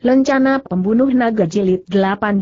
Lencana Pembunuh Naga Jilid 18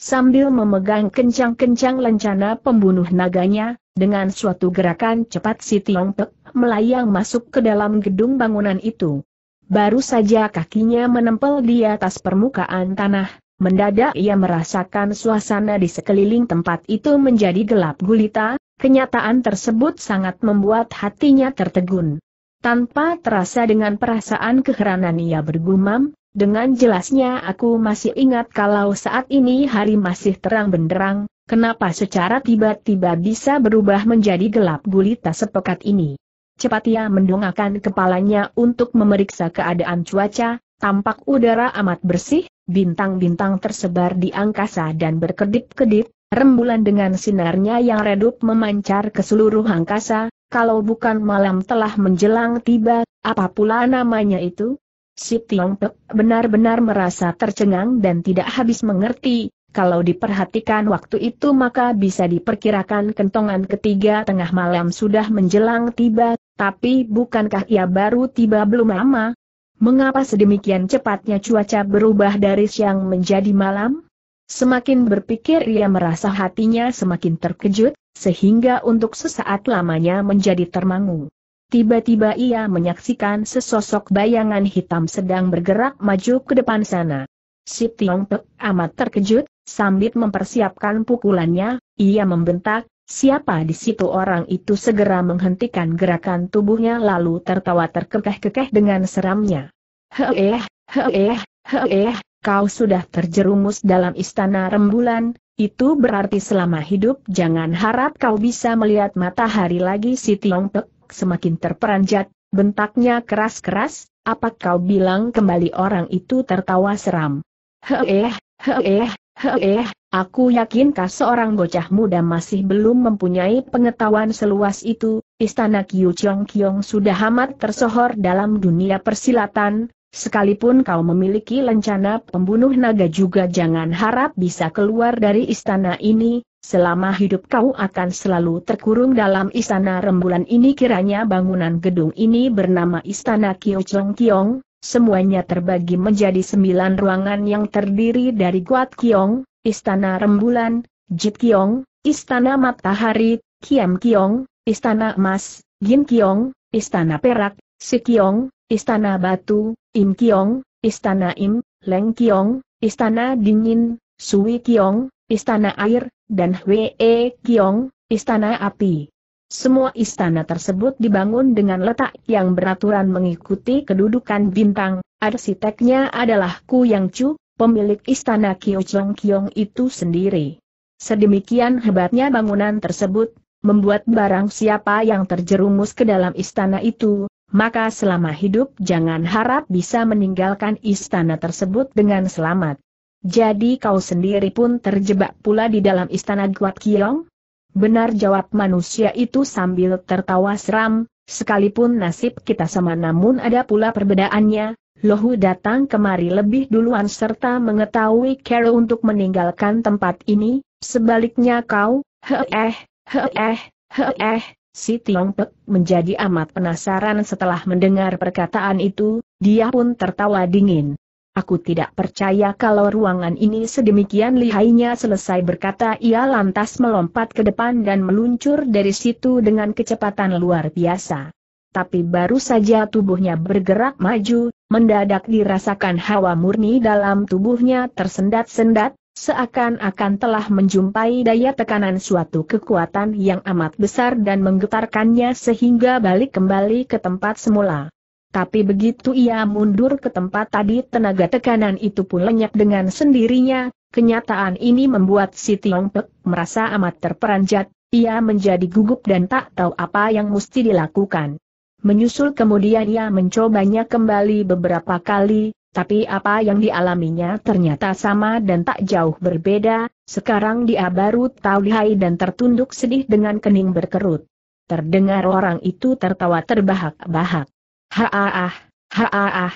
Sambil memegang kencang-kencang lencana pembunuh naganya, dengan suatu gerakan cepat si Tiong Pek melayang masuk ke dalam gedung bangunan itu. Baru saja kakinya menempel di atas permukaan tanah, mendadak ia merasakan suasana di sekeliling tempat itu menjadi gelap gulita, kenyataan tersebut sangat membuat hatinya tertegun. Tanpa terasa dengan perasaan keheranan ia bergumam, dengan jelasnya aku masih ingat kalau saat ini hari masih terang benderang, kenapa secara tiba-tiba bisa berubah menjadi gelap gulita sepekat ini. Cepat ia mendongakkan kepalanya untuk memeriksa keadaan cuaca, tampak udara amat bersih, bintang-bintang tersebar di angkasa dan berkedip-kedip, rembulan dengan sinarnya yang redup memancar ke seluruh angkasa, kalau bukan malam telah menjelang tiba, apa pula namanya itu? Si Tiong benar-benar merasa tercengang dan tidak habis mengerti, kalau diperhatikan waktu itu maka bisa diperkirakan kentongan ketiga tengah malam sudah menjelang tiba, tapi bukankah ia baru tiba belum lama? Mengapa sedemikian cepatnya cuaca berubah dari siang menjadi malam? Semakin berpikir ia merasa hatinya semakin terkejut, sehingga untuk sesaat lamanya menjadi termangu. Tiba-tiba ia menyaksikan sesosok bayangan hitam sedang bergerak maju ke depan sana. Si Tiong Pek amat terkejut, sambil mempersiapkan pukulannya, ia membentak, siapa di situ orang itu segera menghentikan gerakan tubuhnya lalu tertawa terkekeh-kekeh dengan seramnya. Heeh, heeh, heeh, kau sudah terjerumus dalam istana rembulan, itu berarti selama hidup jangan harap kau bisa melihat matahari lagi si Tiong Pek semakin terperanjat, bentaknya keras-keras, apa kau bilang kembali orang itu tertawa seram? Heeh, heeh, heeh, aku yakin yakinkah seorang bocah muda masih belum mempunyai pengetahuan seluas itu, istana Kiu Chong Kiong sudah amat tersohor dalam dunia persilatan, Sekalipun kau memiliki lencana pembunuh naga juga jangan harap bisa keluar dari istana ini, Selama hidup kau akan selalu terkurung dalam istana rembulan ini kiranya bangunan gedung ini bernama Istana Chong Kiong, semuanya terbagi menjadi sembilan ruangan yang terdiri dari Guat Kiong, Istana Rembulan, Jit Kiong, Istana Matahari, Kiam Kiong, Istana Emas, Gin Kiong, Istana Perak, Si Kiong, Istana Batu, Im Kiong, Istana Im, Leng Kiong, Istana Dingin, Sui Kiong, Istana Air, dan Hwee Kyong, Istana Api. Semua istana tersebut dibangun dengan letak yang beraturan mengikuti kedudukan bintang, arsiteknya adalah Ku Yang Chu, pemilik istana Kyochong Kyong itu sendiri. Sedemikian hebatnya bangunan tersebut, membuat barang siapa yang terjerumus ke dalam istana itu, maka selama hidup jangan harap bisa meninggalkan istana tersebut dengan selamat. Jadi kau sendiri pun terjebak pula di dalam istana Guat Kiong? Benar jawab manusia itu sambil tertawa seram, sekalipun nasib kita sama namun ada pula perbedaannya, Lohu datang kemari lebih duluan serta mengetahui Carol untuk meninggalkan tempat ini, sebaliknya kau, he eh, he eh, he eh, si Tiong Pek menjadi amat penasaran setelah mendengar perkataan itu, dia pun tertawa dingin. Aku tidak percaya kalau ruangan ini sedemikian lihainya selesai berkata ia lantas melompat ke depan dan meluncur dari situ dengan kecepatan luar biasa. Tapi baru saja tubuhnya bergerak maju, mendadak dirasakan hawa murni dalam tubuhnya tersendat-sendat, seakan-akan telah menjumpai daya tekanan suatu kekuatan yang amat besar dan menggetarkannya sehingga balik kembali ke tempat semula. Tapi begitu ia mundur ke tempat tadi tenaga tekanan itu pun lenyap dengan sendirinya, kenyataan ini membuat si Tiong Pek merasa amat terperanjat, ia menjadi gugup dan tak tahu apa yang mesti dilakukan. Menyusul kemudian ia mencobanya kembali beberapa kali, tapi apa yang dialaminya ternyata sama dan tak jauh berbeda, sekarang dia baru tahu lihai dan tertunduk sedih dengan kening berkerut. Terdengar orang itu tertawa terbahak-bahak ha-ah-ah,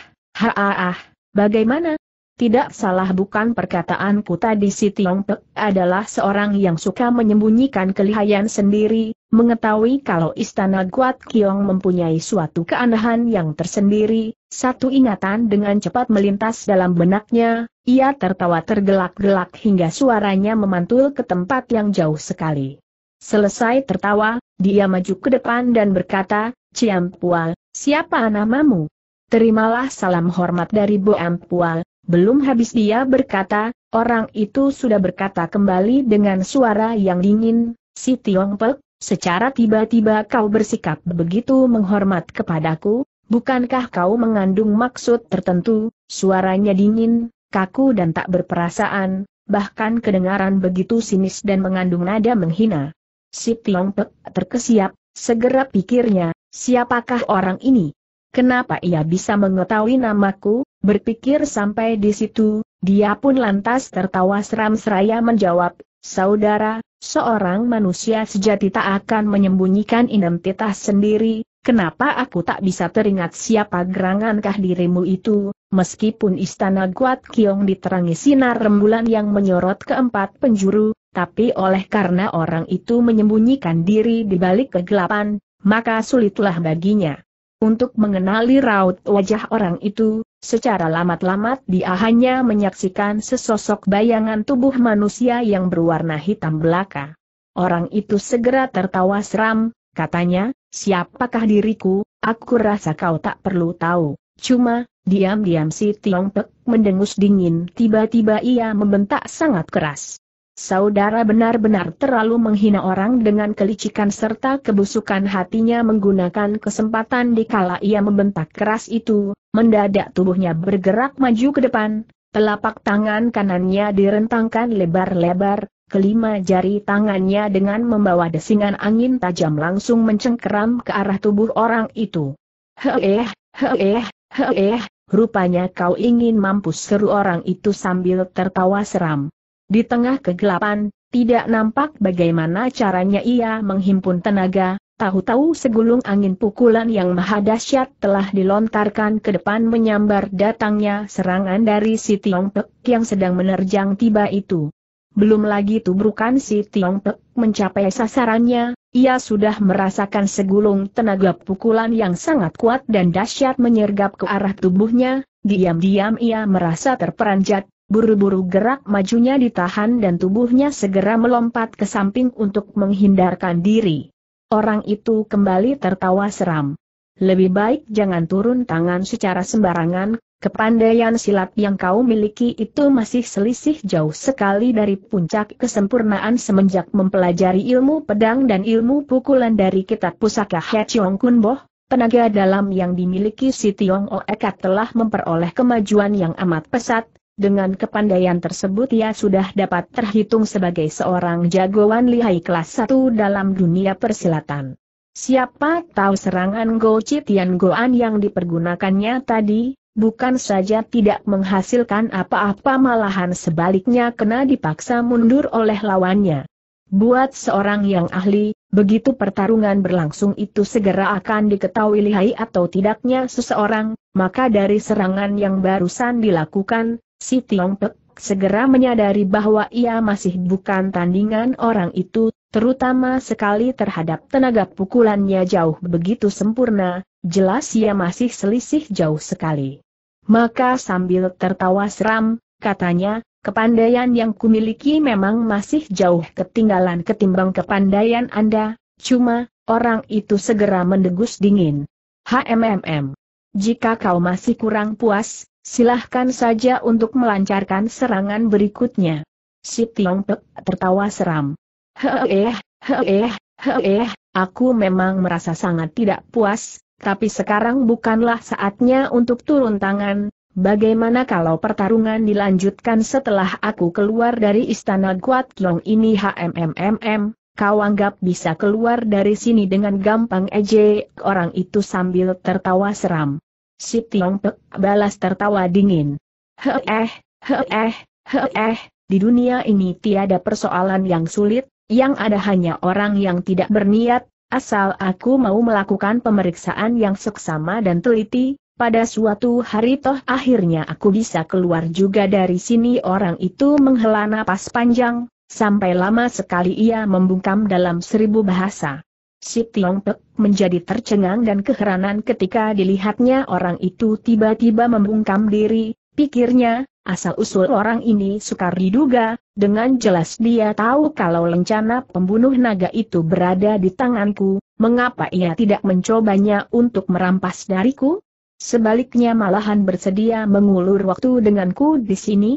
bagaimana? Tidak salah bukan perkataanku tadi si Tiong Pek adalah seorang yang suka menyembunyikan kelihayan sendiri, mengetahui kalau istana Guat Kiong mempunyai suatu keanehan yang tersendiri, satu ingatan dengan cepat melintas dalam benaknya, ia tertawa tergelak-gelak hingga suaranya memantul ke tempat yang jauh sekali. Selesai tertawa, dia maju ke depan dan berkata, Ciampua, Siapa namamu? Terimalah salam hormat dari Bo Ampual. Belum habis dia berkata, orang itu sudah berkata kembali dengan suara yang dingin, si Tiong Pek, secara tiba-tiba kau bersikap begitu menghormat kepadaku, bukankah kau mengandung maksud tertentu, suaranya dingin, kaku dan tak berperasaan, bahkan kedengaran begitu sinis dan mengandung nada menghina. Si Tiong Pek terkesiap, segera pikirnya, Siapakah orang ini? Kenapa ia bisa mengetahui namaku? Berpikir sampai di situ, dia pun lantas tertawa seram seraya menjawab, Saudara, seorang manusia sejati tak akan menyembunyikan identitas sendiri, kenapa aku tak bisa teringat siapa gerangankah dirimu itu, meskipun istana Guat Kiong diterangi sinar rembulan yang menyorot keempat penjuru, tapi oleh karena orang itu menyembunyikan diri di balik kegelapan, maka sulitlah baginya. Untuk mengenali raut wajah orang itu, secara lamat-lamat dia hanya menyaksikan sesosok bayangan tubuh manusia yang berwarna hitam belaka. Orang itu segera tertawa seram, katanya, siapakah diriku, aku rasa kau tak perlu tahu. Cuma, diam-diam si Tiong Pek mendengus dingin tiba-tiba ia membentak sangat keras. Saudara benar-benar terlalu menghina orang dengan kelicikan serta kebusukan hatinya menggunakan kesempatan dikala ia membentak keras itu, mendadak tubuhnya bergerak maju ke depan, telapak tangan kanannya direntangkan lebar-lebar, kelima jari tangannya dengan membawa desingan angin tajam langsung mencengkeram ke arah tubuh orang itu. Heeh, heeh, heeh, rupanya kau ingin mampus seru orang itu sambil tertawa seram. Di tengah kegelapan, tidak nampak bagaimana caranya ia menghimpun tenaga, tahu-tahu segulung angin pukulan yang maha dahsyat telah dilontarkan ke depan menyambar datangnya serangan dari si Tiong Pek yang sedang menerjang tiba itu. Belum lagi tubrukan si Tiong Pek mencapai sasarannya, ia sudah merasakan segulung tenaga pukulan yang sangat kuat dan dahsyat menyergap ke arah tubuhnya, diam-diam ia merasa terperanjat, buru-buru gerak majunya ditahan dan tubuhnya segera melompat ke samping untuk menghindarkan diri. Orang itu kembali tertawa seram. Lebih baik jangan turun tangan secara sembarangan, kepandaian silat yang kau miliki itu masih selisih jauh sekali dari puncak kesempurnaan semenjak mempelajari ilmu pedang dan ilmu pukulan dari kitab pusaka He Chiong Kun Boh, Tenaga dalam yang dimiliki si Tiong Oekat telah memperoleh kemajuan yang amat pesat, dengan kepandaian tersebut ia sudah dapat terhitung sebagai seorang jagoan lihai kelas 1 dalam dunia persilatan. Siapa tahu serangan Go Chitian Goan yang dipergunakannya tadi, bukan saja tidak menghasilkan apa-apa malahan sebaliknya kena dipaksa mundur oleh lawannya. Buat seorang yang ahli, begitu pertarungan berlangsung itu segera akan diketahui lihai atau tidaknya seseorang, maka dari serangan yang barusan dilakukan, Si Tiong Pek segera menyadari bahwa ia masih bukan tandingan orang itu, terutama sekali terhadap tenaga pukulannya jauh begitu sempurna, jelas ia masih selisih jauh sekali. Maka sambil tertawa seram, katanya, kepandaian yang kumiliki memang masih jauh ketinggalan ketimbang kepandaian Anda, cuma, orang itu segera mendegus dingin. HMMM. Jika kau masih kurang puas, Silahkan saja untuk melancarkan serangan berikutnya. Si Tiong Pek tertawa seram. Heeh, heeh, heeh, aku memang merasa sangat tidak puas, tapi sekarang bukanlah saatnya untuk turun tangan. Bagaimana kalau pertarungan dilanjutkan setelah aku keluar dari istana Guat Long ini HMMMM, kau anggap bisa keluar dari sini dengan gampang ejek orang itu sambil tertawa seram. Si Tiong Pek balas tertawa dingin. He eh, he eh, he eh, di dunia ini tiada persoalan yang sulit, yang ada hanya orang yang tidak berniat, asal aku mau melakukan pemeriksaan yang seksama dan teliti, pada suatu hari toh akhirnya aku bisa keluar juga dari sini orang itu menghela napas panjang, sampai lama sekali ia membungkam dalam seribu bahasa. Si Tiong Pek menjadi tercengang dan keheranan ketika dilihatnya orang itu tiba-tiba membungkam diri, pikirnya, asal-usul orang ini sukar diduga, dengan jelas dia tahu kalau lencana pembunuh naga itu berada di tanganku, mengapa ia tidak mencobanya untuk merampas dariku? Sebaliknya malahan bersedia mengulur waktu denganku di sini?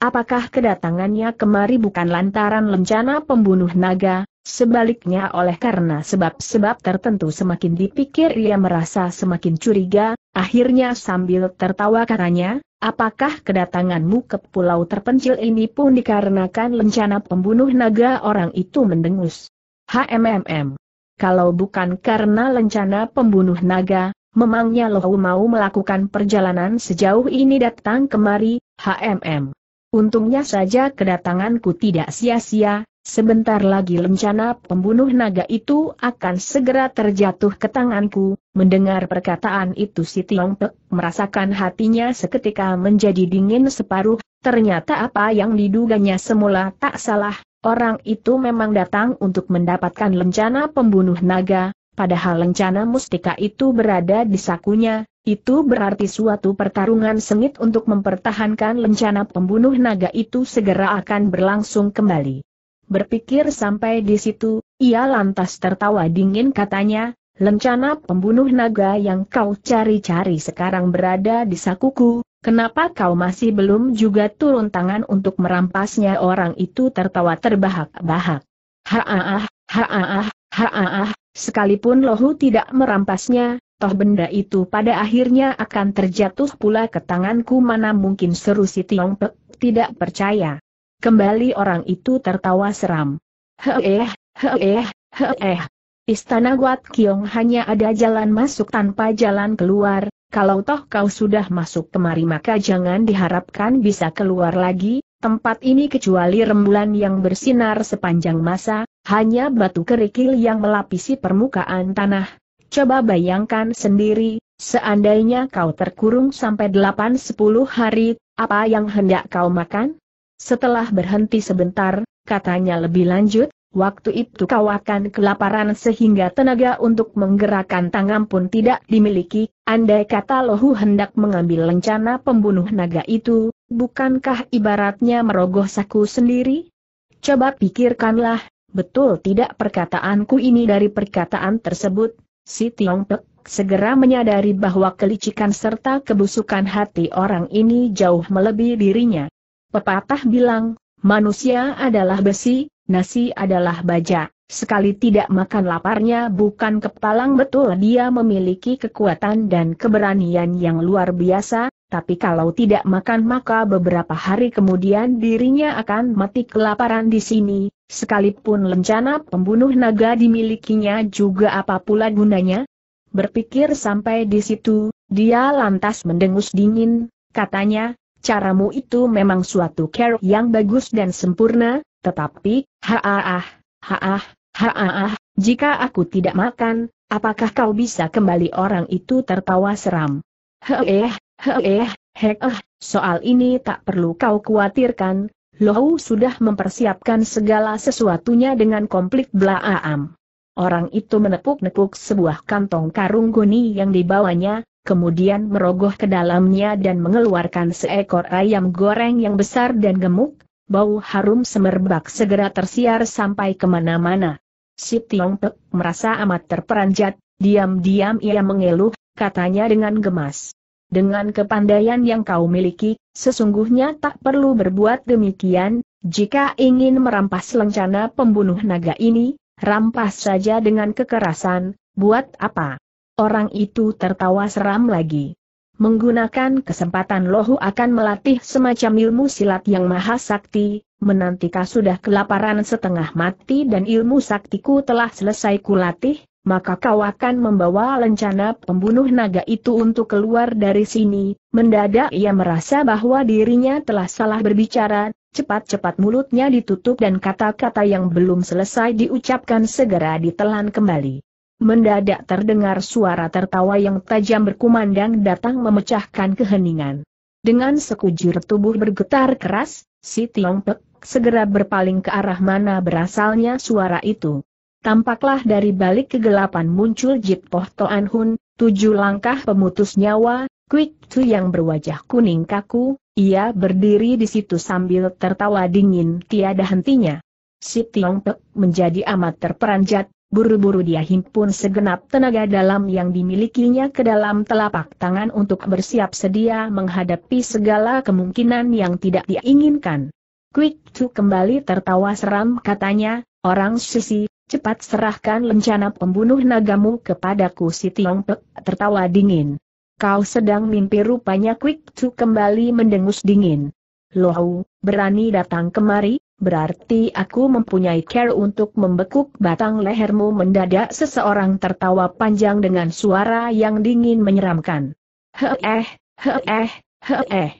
Apakah kedatangannya kemari bukan lantaran lencana pembunuh naga, Sebaliknya oleh karena sebab-sebab tertentu semakin dipikir ia merasa semakin curiga, akhirnya sambil tertawa katanya, apakah kedatanganmu ke pulau terpencil ini pun dikarenakan rencana pembunuh naga orang itu mendengus? HMMM. Kalau bukan karena rencana pembunuh naga, memangnya lo mau melakukan perjalanan sejauh ini datang kemari, HMM. Untungnya saja kedatanganku tidak sia-sia, sebentar lagi lencana pembunuh naga itu akan segera terjatuh ke tanganku. Mendengar perkataan itu si Tiong Pek merasakan hatinya seketika menjadi dingin separuh, ternyata apa yang diduganya semula tak salah, orang itu memang datang untuk mendapatkan lencana pembunuh naga, padahal lencana mustika itu berada di sakunya, itu berarti suatu pertarungan sengit untuk mempertahankan lencana pembunuh naga itu segera akan berlangsung kembali. Berpikir sampai di situ, ia lantas tertawa dingin katanya, lencana pembunuh naga yang kau cari-cari sekarang berada di sakuku, kenapa kau masih belum juga turun tangan untuk merampasnya orang itu tertawa terbahak-bahak. ha-ah, ha-ah, sekalipun Lohu tidak merampasnya, Toh benda itu pada akhirnya akan terjatuh pula ke tanganku mana mungkin seru si Tiong Pek, tidak percaya. Kembali orang itu tertawa seram. Heeh, heeh, heeh. Istana Wat Kiong hanya ada jalan masuk tanpa jalan keluar, kalau toh kau sudah masuk kemari maka jangan diharapkan bisa keluar lagi, tempat ini kecuali rembulan yang bersinar sepanjang masa, hanya batu kerikil yang melapisi permukaan tanah, Coba bayangkan sendiri, seandainya kau terkurung sampai 8-10 hari, apa yang hendak kau makan? Setelah berhenti sebentar, katanya lebih lanjut, waktu itu kau akan kelaparan sehingga tenaga untuk menggerakkan tangan pun tidak dimiliki, andai kata lohu hendak mengambil lencana pembunuh naga itu, bukankah ibaratnya merogoh saku sendiri? Coba pikirkanlah, betul tidak perkataanku ini dari perkataan tersebut, Si Tiong Pek segera menyadari bahwa kelicikan serta kebusukan hati orang ini jauh melebihi dirinya. Pepatah bilang, manusia adalah besi, nasi adalah baja. Sekali tidak makan laparnya bukan kepalang betul dia memiliki kekuatan dan keberanian yang luar biasa, tapi kalau tidak makan maka beberapa hari kemudian dirinya akan mati kelaparan di sini, sekalipun lencana pembunuh naga dimilikinya juga apa pula gunanya? Berpikir sampai di situ, dia lantas mendengus dingin, katanya, caramu itu memang suatu care yang bagus dan sempurna, tetapi, haaah, haaah, haaah, jika aku tidak makan, apakah kau bisa kembali orang itu tertawa seram? Heeh, Heeh, heeh, soal ini tak perlu kau khawatirkan, Lohu sudah mempersiapkan segala sesuatunya dengan komplit belaam. Orang itu menepuk-nepuk sebuah kantong karung goni yang dibawanya, kemudian merogoh ke dalamnya dan mengeluarkan seekor ayam goreng yang besar dan gemuk, bau harum semerbak segera tersiar sampai kemana-mana. Si Tiong Pek merasa amat terperanjat, diam-diam ia mengeluh, katanya dengan gemas. Dengan kepandaian yang kau miliki, sesungguhnya tak perlu berbuat demikian, jika ingin merampas lencana pembunuh naga ini, rampas saja dengan kekerasan, buat apa? Orang itu tertawa seram lagi. Menggunakan kesempatan lohu akan melatih semacam ilmu silat yang maha sakti, menantika sudah kelaparan setengah mati dan ilmu saktiku telah selesai kulatih, maka kau akan membawa lencana pembunuh naga itu untuk keluar dari sini. Mendadak ia merasa bahwa dirinya telah salah berbicara, cepat-cepat mulutnya ditutup dan kata-kata yang belum selesai diucapkan segera ditelan kembali. Mendadak terdengar suara tertawa yang tajam berkumandang datang memecahkan keheningan. Dengan sekujur tubuh bergetar keras, si Pek segera berpaling ke arah mana berasalnya suara itu. Tampaklah dari balik kegelapan muncul Jip Poh Toan Hun, tujuh langkah pemutus nyawa, Quick Tu yang berwajah kuning kaku, ia berdiri di situ sambil tertawa dingin tiada hentinya. Si Tiong Pek menjadi amat terperanjat, buru-buru dia himpun segenap tenaga dalam yang dimilikinya ke dalam telapak tangan untuk bersiap sedia menghadapi segala kemungkinan yang tidak diinginkan. Quick Tu kembali tertawa seram katanya, orang sisi, Cepat serahkan lencana pembunuh nagamu kepadaku si Tiong Pek tertawa dingin. Kau sedang mimpi rupanya Quick Chu kembali mendengus dingin. Lohu, berani datang kemari, berarti aku mempunyai care untuk membekuk batang lehermu mendadak seseorang tertawa panjang dengan suara yang dingin menyeramkan. Heeh, heeh, heeh.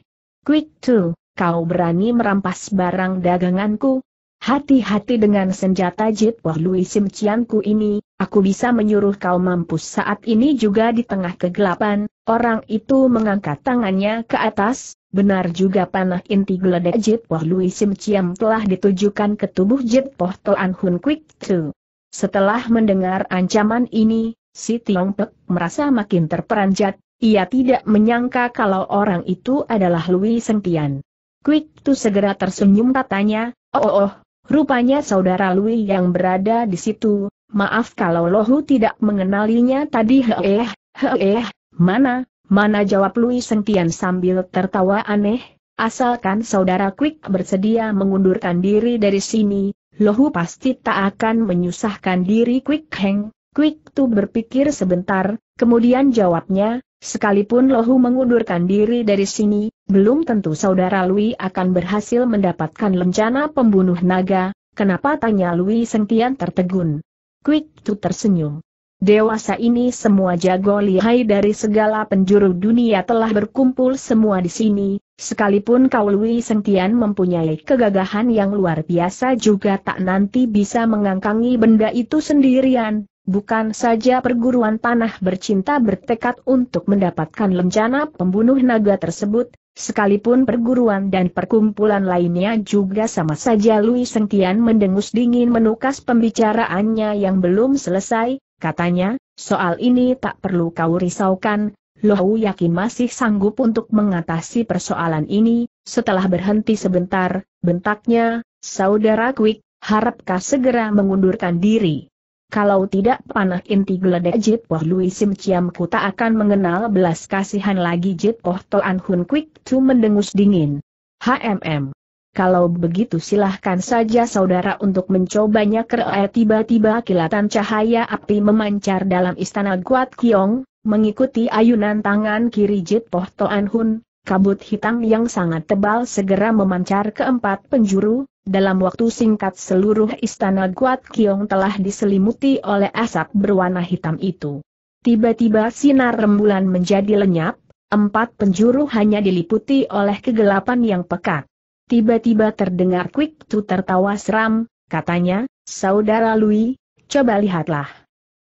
Quick Chu, kau berani merampas barang daganganku, Hati-hati dengan senjata Jit Wah Lui Sim Cianku ini, aku bisa menyuruh kau mampus saat ini juga di tengah kegelapan, orang itu mengangkat tangannya ke atas, benar juga panah inti geledek Jit Wah Lui Sim Cian telah ditujukan ke tubuh Jit Poh Toan Hun Quick tu. Setelah mendengar ancaman ini, si Tiong Pek merasa makin terperanjat, ia tidak menyangka kalau orang itu adalah Lui Cian. Quick Tu segera tersenyum katanya, oh oh oh, Rupanya saudara Lui yang berada di situ, maaf kalau Lohu tidak mengenalinya tadi heeh, heeh, mana, mana jawab Lui sentian sambil tertawa aneh, asalkan saudara Quick bersedia mengundurkan diri dari sini, Lohu pasti tak akan menyusahkan diri Quick Heng. Quick tu berpikir sebentar, kemudian jawabnya, Sekalipun Lohu mengundurkan diri dari sini, belum tentu saudara Lui akan berhasil mendapatkan lencana pembunuh naga, kenapa tanya Lui Sengtian tertegun. Quick Tu tersenyum. Dewasa ini semua jago lihai dari segala penjuru dunia telah berkumpul semua di sini, sekalipun kau Lui Sengtian mempunyai kegagahan yang luar biasa juga tak nanti bisa mengangkangi benda itu sendirian, Bukan saja perguruan panah bercinta bertekad untuk mendapatkan lencana pembunuh naga tersebut, sekalipun perguruan dan perkumpulan lainnya juga sama saja Louis Sengtian mendengus dingin menukas pembicaraannya yang belum selesai, katanya, soal ini tak perlu kau risaukan, Lohu yakin masih sanggup untuk mengatasi persoalan ini, setelah berhenti sebentar, bentaknya, Saudara Quick, harapkah segera mengundurkan diri? Kalau tidak panah inti geledek Jit Poh Lui Sim Chiam ku tak akan mengenal belas kasihan lagi Jit Poh Toan Hun Quick Tu mendengus dingin. HMM. Kalau begitu silahkan saja saudara untuk mencobanya kerae tiba-tiba kilatan cahaya api memancar dalam istana Guat Kiong, mengikuti ayunan tangan kiri Jit Poh Toan Hun, kabut hitam yang sangat tebal segera memancar ke empat penjuru, dalam waktu singkat seluruh istana Guat Kiong telah diselimuti oleh asap berwarna hitam itu. Tiba-tiba sinar rembulan menjadi lenyap, empat penjuru hanya diliputi oleh kegelapan yang pekat. Tiba-tiba terdengar Quick Tu tertawa seram, katanya, Saudara Louis, coba lihatlah.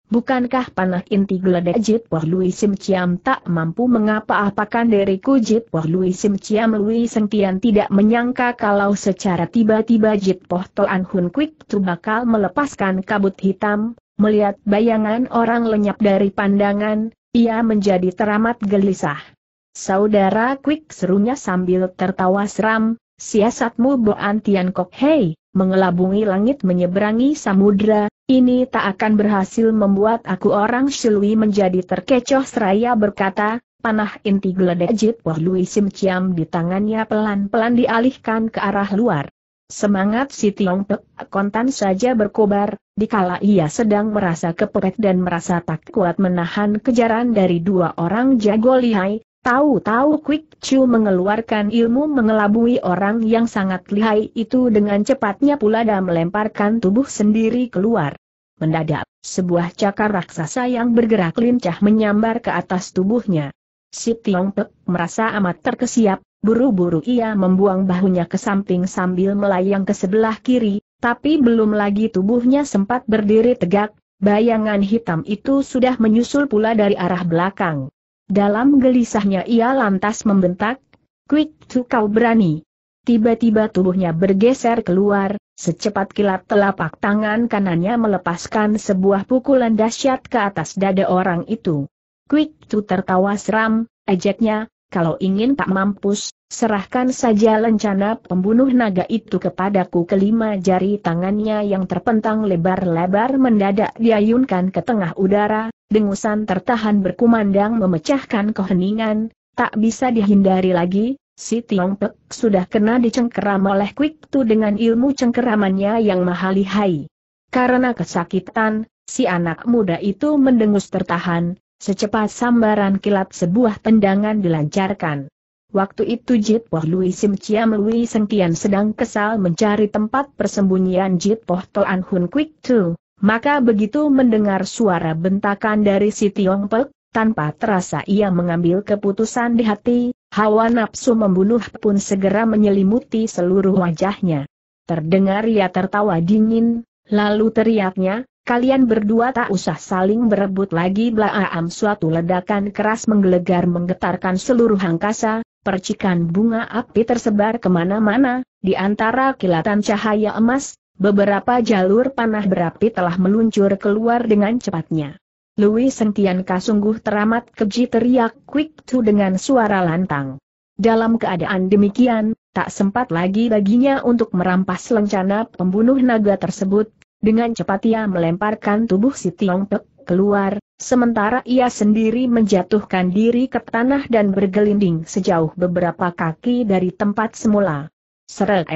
Bukankah panah inti geledek Jit Wah Lui Sim Ciam tak mampu mengapa-apakan diriku Jit Wah Lui Sim Ciam Lui Tian tidak menyangka kalau secara tiba-tiba Jit Poh Toan Hun Kwik Tu bakal melepaskan kabut hitam, melihat bayangan orang lenyap dari pandangan, ia menjadi teramat gelisah. Saudara Kwik serunya sambil tertawa seram, siasatmu Boan Tian Kok Hei, mengelabungi langit menyeberangi samudra, ini tak akan berhasil membuat aku orang Shilui menjadi terkecoh seraya berkata, panah inti geledek Jit Wah Lui Sim Ciam di tangannya pelan-pelan dialihkan ke arah luar. Semangat si Tiong Pek kontan saja berkobar, dikala ia sedang merasa kepepet dan merasa tak kuat menahan kejaran dari dua orang jago lihai, Tahu-tahu Quick Chu mengeluarkan ilmu mengelabui orang yang sangat lihai itu dengan cepatnya pula dan melemparkan tubuh sendiri keluar. Mendadak, sebuah cakar raksasa yang bergerak lincah menyambar ke atas tubuhnya. Si Tiong Pek merasa amat terkesiap, buru-buru ia membuang bahunya ke samping sambil melayang ke sebelah kiri, tapi belum lagi tubuhnya sempat berdiri tegak, bayangan hitam itu sudah menyusul pula dari arah belakang. Dalam gelisahnya ia lantas membentak, Quick tu kau berani. Tiba-tiba tubuhnya bergeser keluar, secepat kilat telapak tangan kanannya melepaskan sebuah pukulan dahsyat ke atas dada orang itu. Quick tu tertawa seram, ejeknya, kalau ingin tak mampus, serahkan saja lencana pembunuh naga itu kepadaku kelima jari tangannya yang terpentang lebar-lebar mendadak diayunkan ke tengah udara, dengusan tertahan berkumandang memecahkan keheningan, tak bisa dihindari lagi, si Tiong Pek sudah kena dicengkeram oleh Kwik Tu dengan ilmu cengkeramannya yang mahalihai. Karena kesakitan, si anak muda itu mendengus tertahan, secepat sambaran kilat sebuah tendangan dilancarkan. Waktu itu Jit Poh Lui Sim Chiam Lui Sengkian sedang kesal mencari tempat persembunyian Jit Poh Toan Hun Quick Tu. Maka begitu mendengar suara bentakan dari si Tiong Pek, tanpa terasa ia mengambil keputusan di hati, hawa nafsu membunuh pun segera menyelimuti seluruh wajahnya. Terdengar ia tertawa dingin, lalu teriaknya, kalian berdua tak usah saling berebut lagi belaam suatu ledakan keras menggelegar menggetarkan seluruh angkasa, percikan bunga api tersebar kemana-mana, di antara kilatan cahaya emas, Beberapa jalur panah berapi telah meluncur keluar dengan cepatnya. Louis Sentian sungguh teramat keji teriak Quick to dengan suara lantang. Dalam keadaan demikian, tak sempat lagi baginya untuk merampas lencana pembunuh naga tersebut, dengan cepat ia melemparkan tubuh si Tiong Pek keluar, sementara ia sendiri menjatuhkan diri ke tanah dan bergelinding sejauh beberapa kaki dari tempat semula. Seret!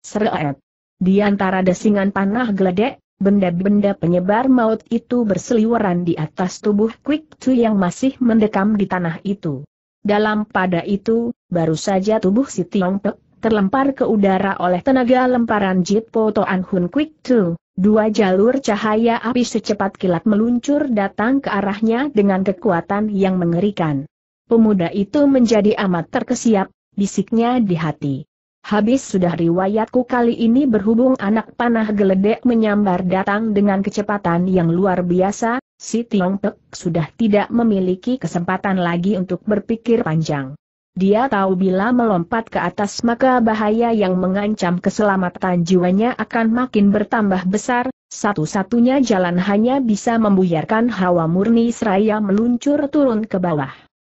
Seret! Di antara desingan panah geledek, benda-benda penyebar maut itu berseliweran di atas tubuh Quick Chu yang masih mendekam di tanah itu. Dalam pada itu, baru saja tubuh si Tiong Pek terlempar ke udara oleh tenaga lemparan Jit Po Toan Hun Quick Chu. Dua jalur cahaya api secepat kilat meluncur datang ke arahnya dengan kekuatan yang mengerikan. Pemuda itu menjadi amat terkesiap, bisiknya di hati. Habis sudah riwayatku kali ini berhubung anak panah geledek menyambar datang dengan kecepatan yang luar biasa, si Tiong Pek sudah tidak memiliki kesempatan lagi untuk berpikir panjang. Dia tahu bila melompat ke atas maka bahaya yang mengancam keselamatan jiwanya akan makin bertambah besar, satu-satunya jalan hanya bisa membuyarkan hawa murni seraya meluncur turun ke bawah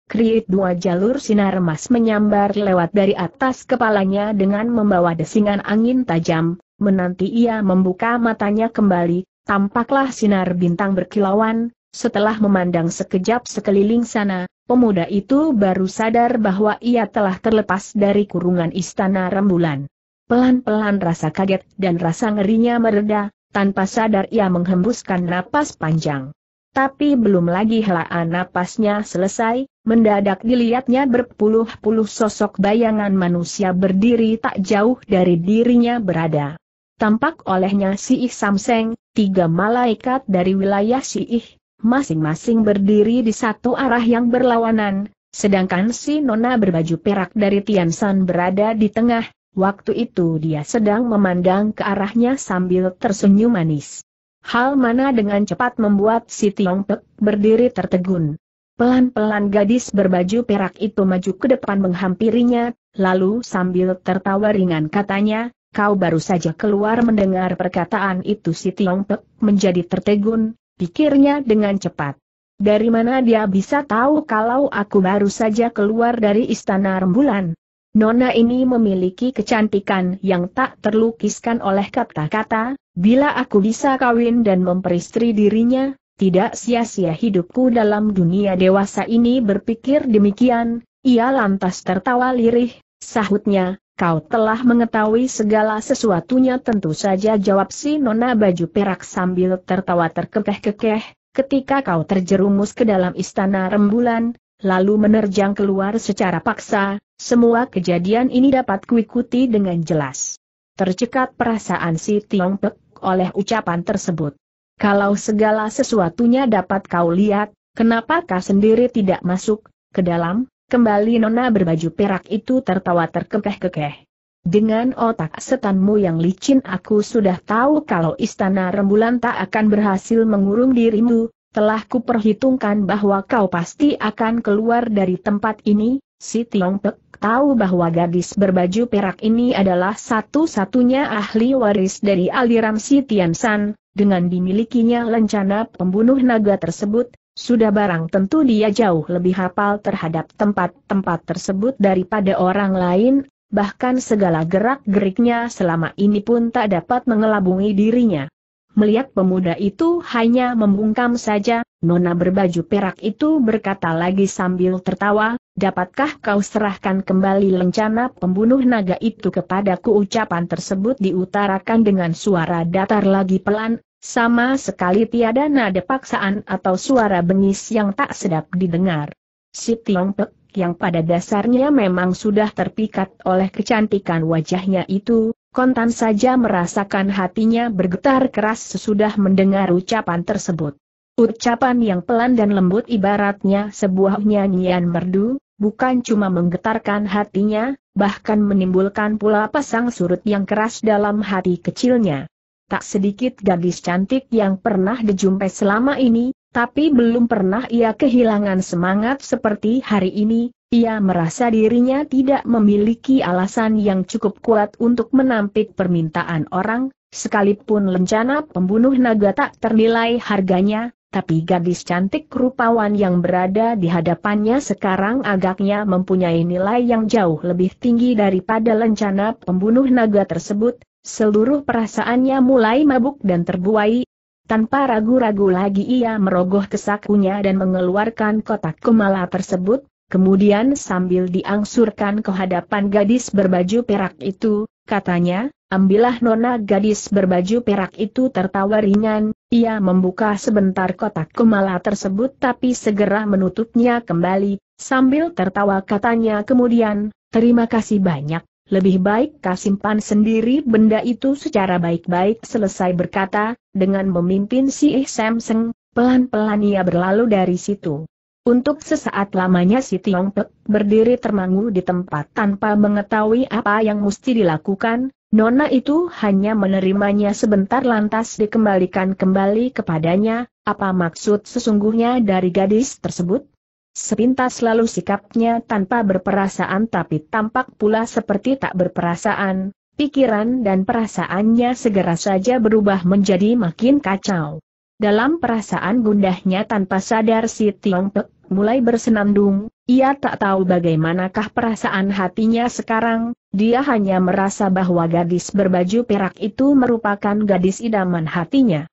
kriit dua jalur sinar emas menyambar lewat dari atas kepalanya dengan membawa desingan angin tajam, menanti ia membuka matanya kembali, tampaklah sinar bintang berkilauan, setelah memandang sekejap sekeliling sana, pemuda itu baru sadar bahwa ia telah terlepas dari kurungan istana rembulan. Pelan-pelan rasa kaget dan rasa ngerinya mereda, tanpa sadar ia menghembuskan napas panjang. Tapi belum lagi helaan napasnya selesai, mendadak dilihatnya berpuluh-puluh sosok bayangan manusia berdiri tak jauh dari dirinya berada. Tampak olehnya si Ih Samseng, tiga malaikat dari wilayah si Ih, masing-masing berdiri di satu arah yang berlawanan, sedangkan si Nona berbaju perak dari Tiansan berada di tengah, waktu itu dia sedang memandang ke arahnya sambil tersenyum manis hal mana dengan cepat membuat si Tiong Pek berdiri tertegun. Pelan-pelan gadis berbaju perak itu maju ke depan menghampirinya, lalu sambil tertawa ringan katanya, kau baru saja keluar mendengar perkataan itu si Tiong Pek menjadi tertegun, pikirnya dengan cepat. Dari mana dia bisa tahu kalau aku baru saja keluar dari istana rembulan? Nona ini memiliki kecantikan yang tak terlukiskan oleh kata-kata, bila aku bisa kawin dan memperistri dirinya, tidak sia-sia hidupku dalam dunia dewasa ini berpikir demikian, ia lantas tertawa lirih, sahutnya, kau telah mengetahui segala sesuatunya tentu saja jawab si nona baju perak sambil tertawa terkekeh-kekeh, ketika kau terjerumus ke dalam istana rembulan, lalu menerjang keluar secara paksa, semua kejadian ini dapat kuikuti dengan jelas. Tercekat perasaan si Tiong Pek oleh ucapan tersebut. Kalau segala sesuatunya dapat kau lihat, kenapa kau sendiri tidak masuk ke dalam? Kembali nona berbaju perak itu tertawa terkekeh-kekeh. Dengan otak setanmu yang licin aku sudah tahu kalau istana rembulan tak akan berhasil mengurung dirimu, telah kuperhitungkan bahwa kau pasti akan keluar dari tempat ini, si Tiong Pek tahu bahwa gadis berbaju perak ini adalah satu-satunya ahli waris dari aliran si Tian San, dengan dimilikinya lencana pembunuh naga tersebut, sudah barang tentu dia jauh lebih hafal terhadap tempat-tempat tersebut daripada orang lain, bahkan segala gerak-geriknya selama ini pun tak dapat mengelabungi dirinya. Melihat pemuda itu hanya membungkam saja, nona berbaju perak itu berkata lagi sambil tertawa, dapatkah kau serahkan kembali lencana pembunuh naga itu kepadaku ucapan tersebut diutarakan dengan suara datar lagi pelan, sama sekali tiada nada paksaan atau suara bengis yang tak sedap didengar. Si Tiong Pek yang pada dasarnya memang sudah terpikat oleh kecantikan wajahnya itu, Kontan saja merasakan hatinya bergetar keras sesudah mendengar ucapan tersebut. Ucapan yang pelan dan lembut ibaratnya sebuah nyanyian merdu, bukan cuma menggetarkan hatinya, bahkan menimbulkan pula pasang surut yang keras dalam hati kecilnya. Tak sedikit gadis cantik yang pernah dijumpai selama ini, tapi belum pernah ia kehilangan semangat seperti hari ini, ia merasa dirinya tidak memiliki alasan yang cukup kuat untuk menampik permintaan orang, sekalipun lencana pembunuh naga tak ternilai harganya, tapi gadis cantik rupawan yang berada di hadapannya sekarang agaknya mempunyai nilai yang jauh lebih tinggi daripada lencana pembunuh naga tersebut, seluruh perasaannya mulai mabuk dan terbuai, tanpa ragu-ragu lagi ia merogoh kesakunya dan mengeluarkan kotak kumala tersebut, Kemudian sambil diangsurkan ke hadapan gadis berbaju perak itu, katanya, ambillah nona gadis berbaju perak itu tertawa ringan, ia membuka sebentar kotak kemala tersebut tapi segera menutupnya kembali, sambil tertawa katanya kemudian, terima kasih banyak, lebih baik kasimpan sendiri benda itu secara baik-baik selesai berkata, dengan memimpin si Eh Samseng, pelan-pelan ia berlalu dari situ. Untuk sesaat lamanya si Tiong Pek berdiri termangu di tempat tanpa mengetahui apa yang mesti dilakukan, Nona itu hanya menerimanya sebentar lantas dikembalikan kembali kepadanya, apa maksud sesungguhnya dari gadis tersebut? Sepintas lalu sikapnya tanpa berperasaan tapi tampak pula seperti tak berperasaan, pikiran dan perasaannya segera saja berubah menjadi makin kacau. Dalam perasaan gundahnya tanpa sadar si Tiong Pek mulai bersenandung, ia tak tahu bagaimanakah perasaan hatinya sekarang, dia hanya merasa bahwa gadis berbaju perak itu merupakan gadis idaman hatinya.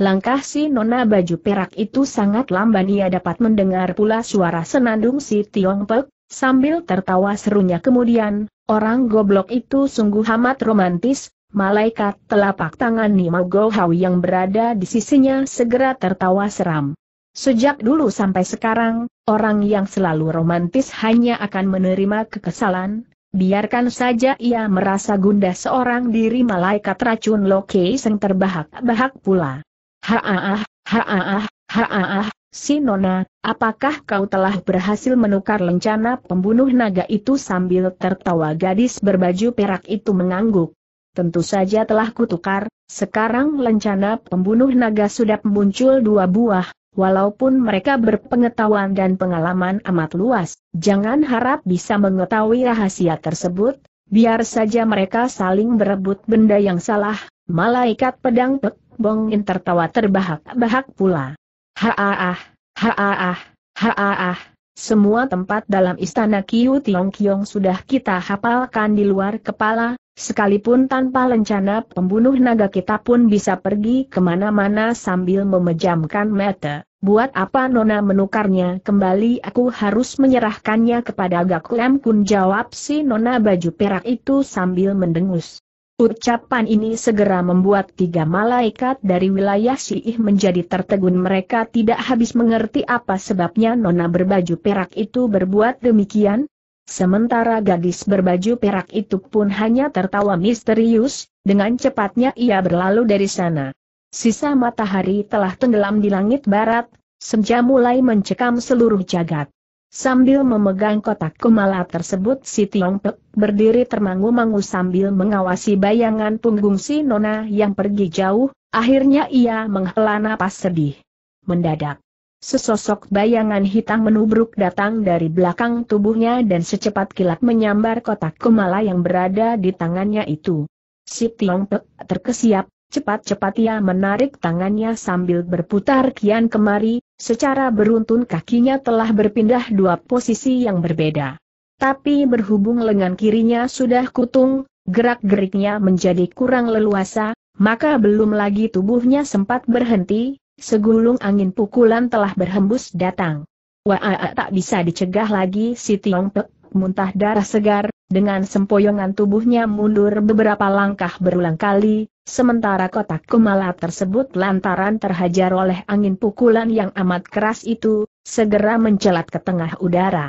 Langkah si nona baju perak itu sangat lamban ia dapat mendengar pula suara senandung si Tiong Pek, sambil tertawa serunya kemudian, orang goblok itu sungguh amat romantis, malaikat telapak tangan Nimau Gohau yang berada di sisinya segera tertawa seram. Sejak dulu sampai sekarang, orang yang selalu romantis hanya akan menerima kekesalan, biarkan saja ia merasa gundah seorang diri malaikat racun Loki yang terbahak-bahak pula. Haaah, haaah, haaah, si Nona, apakah kau telah berhasil menukar lencana pembunuh naga itu sambil tertawa gadis berbaju perak itu mengangguk. Tentu saja telah kutukar, sekarang lencana pembunuh naga sudah muncul dua buah, Walaupun mereka berpengetahuan dan pengalaman amat luas, jangan harap bisa mengetahui rahasia tersebut, biar saja mereka saling berebut benda yang salah, malaikat pedang Pek Bong tertawa terbahak-bahak pula. Ha-ah-ah, ha-ah-ah, ha-ah-ah. semua tempat dalam istana Kiu Tiong Kiong sudah kita hafalkan di luar kepala, Sekalipun tanpa lencana pembunuh naga kita pun bisa pergi kemana-mana sambil memejamkan mata. Buat apa Nona menukarnya kembali aku harus menyerahkannya kepada Gaklem Kun jawab si Nona baju perak itu sambil mendengus. Ucapan ini segera membuat tiga malaikat dari wilayah Syiih menjadi tertegun mereka tidak habis mengerti apa sebabnya Nona berbaju perak itu berbuat demikian, Sementara gadis berbaju perak itu pun hanya tertawa misterius, dengan cepatnya ia berlalu dari sana. Sisa matahari telah tenggelam di langit barat, senja mulai mencekam seluruh jagat. Sambil memegang kotak kumala tersebut si Tiong Pek berdiri termangu-mangu sambil mengawasi bayangan punggung si Nona yang pergi jauh, akhirnya ia menghela napas sedih. Mendadak, Sesosok bayangan hitam menubruk datang dari belakang tubuhnya dan secepat kilat menyambar kotak kemala yang berada di tangannya itu. Si Tiong Pek terkesiap, cepat-cepat ia menarik tangannya sambil berputar kian kemari, secara beruntun kakinya telah berpindah dua posisi yang berbeda. Tapi berhubung lengan kirinya sudah kutung, gerak-geriknya menjadi kurang leluasa, maka belum lagi tubuhnya sempat berhenti, segulung angin pukulan telah berhembus datang. Wah tak bisa dicegah lagi si Tiong Pek, muntah darah segar, dengan sempoyongan tubuhnya mundur beberapa langkah berulang kali, sementara kotak kumala tersebut lantaran terhajar oleh angin pukulan yang amat keras itu, segera mencelat ke tengah udara.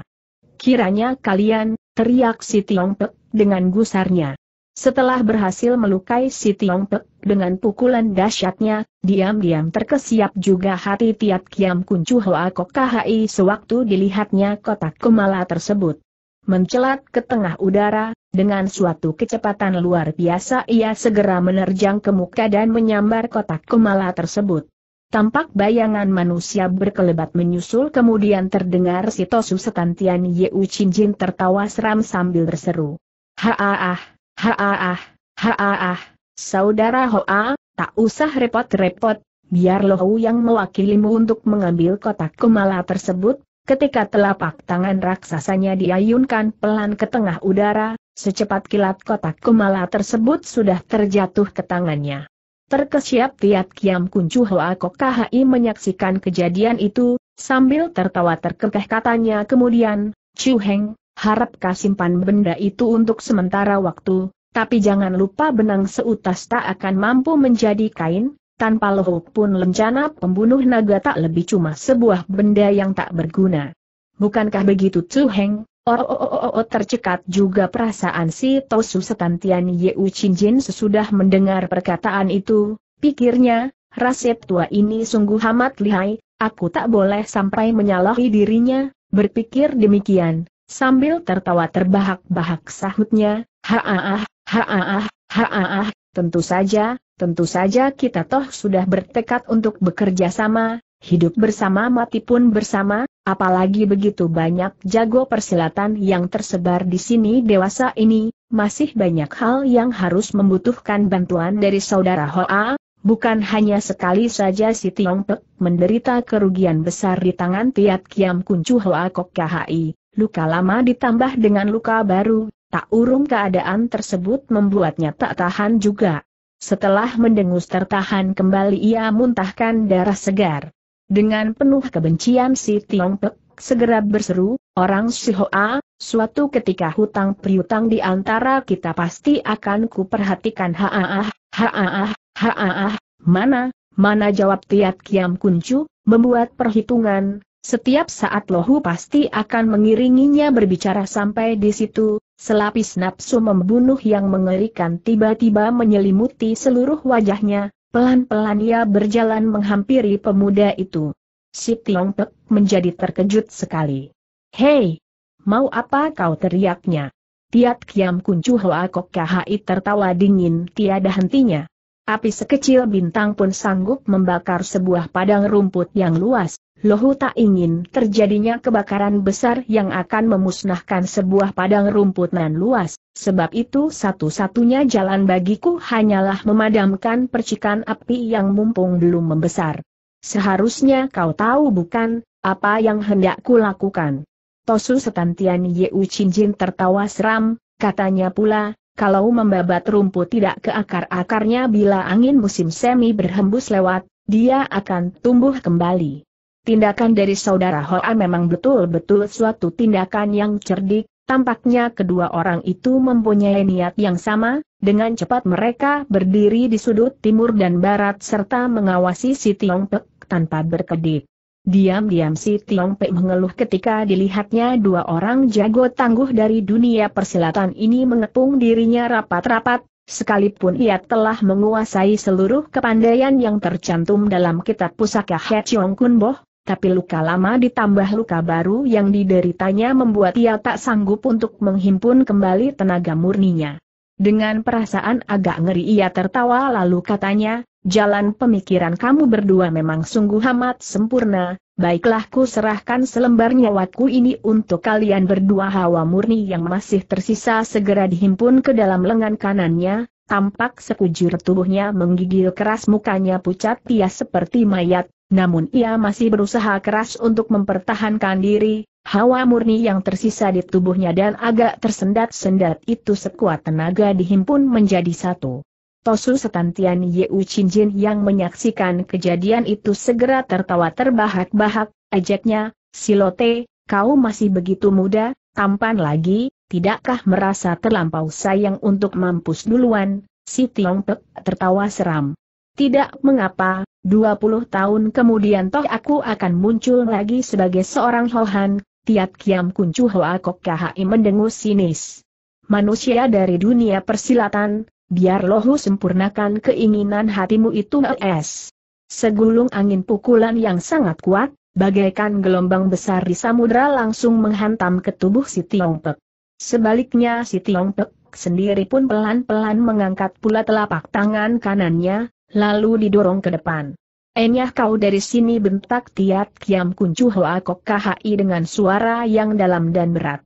Kiranya kalian, teriak si Tiong Pek, dengan gusarnya. Setelah berhasil melukai si Tiong Pek dengan pukulan dahsyatnya, diam-diam terkesiap juga hati Tiat Kiam Kuncu Hoa Kok KHI sewaktu dilihatnya kotak kemala tersebut. Mencelat ke tengah udara, dengan suatu kecepatan luar biasa ia segera menerjang ke muka dan menyambar kotak kemala tersebut. Tampak bayangan manusia berkelebat menyusul kemudian terdengar si Tosu Setantian Yeu Chin Jin tertawa seram sambil berseru. Haaah, Haaah, ah, haaah, ah. saudara Hoa, tak usah repot-repot, biar Lohu yang mewakilimu untuk mengambil kotak kemala tersebut, ketika telapak tangan raksasanya diayunkan pelan ke tengah udara, secepat kilat kotak kemala tersebut sudah terjatuh ke tangannya. Terkesiap Tiat Kiam Kuncu Hoa Kok Kokahi menyaksikan kejadian itu, sambil tertawa terkekeh katanya kemudian, Chu Heng, harap kau simpan benda itu untuk sementara waktu, tapi jangan lupa benang seutas tak akan mampu menjadi kain, tanpa lohok pun lencana pembunuh naga tak lebih cuma sebuah benda yang tak berguna. Bukankah begitu Tzu Heng? Oh, oh, oh, oh, oh, tercekat juga perasaan si Tosu setantian Yeu Chinjin sesudah mendengar perkataan itu, pikirnya, rasip tua ini sungguh amat lihai, aku tak boleh sampai menyalahi dirinya, berpikir demikian, Sambil tertawa terbahak-bahak sahutnya, haaah, haaah, haaah, tentu saja, tentu saja kita toh sudah bertekad untuk bekerja sama, hidup bersama mati pun bersama, apalagi begitu banyak jago persilatan yang tersebar di sini dewasa ini, masih banyak hal yang harus membutuhkan bantuan dari saudara Hoa, Bukan hanya sekali saja si Pek menderita kerugian besar di tangan Tiat Kiam Kuncu Hoa Kok KHI, Luka lama ditambah dengan luka baru, tak urung keadaan tersebut membuatnya tak tahan juga. Setelah mendengus tertahan kembali ia muntahkan darah segar. Dengan penuh kebencian si Tiong Pek segera berseru, orang Sihoa, suatu ketika hutang priutang di antara kita pasti akan kuperhatikan haaah, haaah, haaah, mana, mana jawab Tiat Kiam Kuncu, membuat perhitungan, setiap saat lohu pasti akan mengiringinya berbicara sampai di situ, selapis nafsu membunuh yang mengerikan tiba-tiba menyelimuti seluruh wajahnya, pelan-pelan ia berjalan menghampiri pemuda itu. Si Tiong Pek menjadi terkejut sekali. Hei! Mau apa kau teriaknya? Tiat Kiam Kuncu Hoa Kok Kahai tertawa dingin tiada hentinya. Api sekecil bintang pun sanggup membakar sebuah padang rumput yang luas. Lohu tak ingin terjadinya kebakaran besar yang akan memusnahkan sebuah padang rumput nan luas, sebab itu satu-satunya jalan bagiku hanyalah memadamkan percikan api yang mumpung belum membesar. Seharusnya kau tahu bukan, apa yang hendak kulakukan. Tosu setantian Yeu Chin Jin tertawa seram, katanya pula, kalau membabat rumput tidak ke akar-akarnya bila angin musim semi berhembus lewat, dia akan tumbuh kembali. Tindakan dari saudara Hoa memang betul-betul suatu tindakan yang cerdik, tampaknya kedua orang itu mempunyai niat yang sama, dengan cepat mereka berdiri di sudut timur dan barat serta mengawasi si Tiong Pek tanpa berkedip. Diam-diam si Tiong Pei mengeluh ketika dilihatnya dua orang jago tangguh dari dunia persilatan ini mengepung dirinya rapat-rapat, sekalipun ia telah menguasai seluruh kepandaian yang tercantum dalam kitab pusaka He Chiong Kun Boh, tapi luka lama ditambah luka baru yang dideritanya membuat ia tak sanggup untuk menghimpun kembali tenaga murninya. Dengan perasaan agak ngeri ia tertawa lalu katanya, Jalan pemikiran kamu berdua memang sungguh amat sempurna, baiklah ku serahkan selembar nyawaku ini untuk kalian berdua hawa murni yang masih tersisa segera dihimpun ke dalam lengan kanannya, tampak sekujur tubuhnya menggigil keras mukanya pucat pias seperti mayat, namun ia masih berusaha keras untuk mempertahankan diri, hawa murni yang tersisa di tubuhnya dan agak tersendat-sendat itu sekuat tenaga dihimpun menjadi satu. Tosu Setantian Yeu Chinjin yang menyaksikan kejadian itu segera tertawa terbahak-bahak, ajaknya, Si Silote, kau masih begitu muda, tampan lagi, tidakkah merasa terlampau sayang untuk mampus duluan, si Tiong Pek tertawa seram. Tidak mengapa, 20 tahun kemudian toh aku akan muncul lagi sebagai seorang Hohan, Tiat Kiam Kuncu Hoa Kok Kahai mendengus sinis. Manusia dari dunia persilatan, biar lohu sempurnakan keinginan hatimu itu es. Segulung angin pukulan yang sangat kuat, bagaikan gelombang besar di samudera langsung menghantam ke tubuh si Tiongpek. Sebaliknya si Tiongpek sendiri pun pelan-pelan mengangkat pula telapak tangan kanannya, lalu didorong ke depan. Enyah kau dari sini bentak Tiat Kiam Kuncu Hoa Kok KHI dengan suara yang dalam dan berat.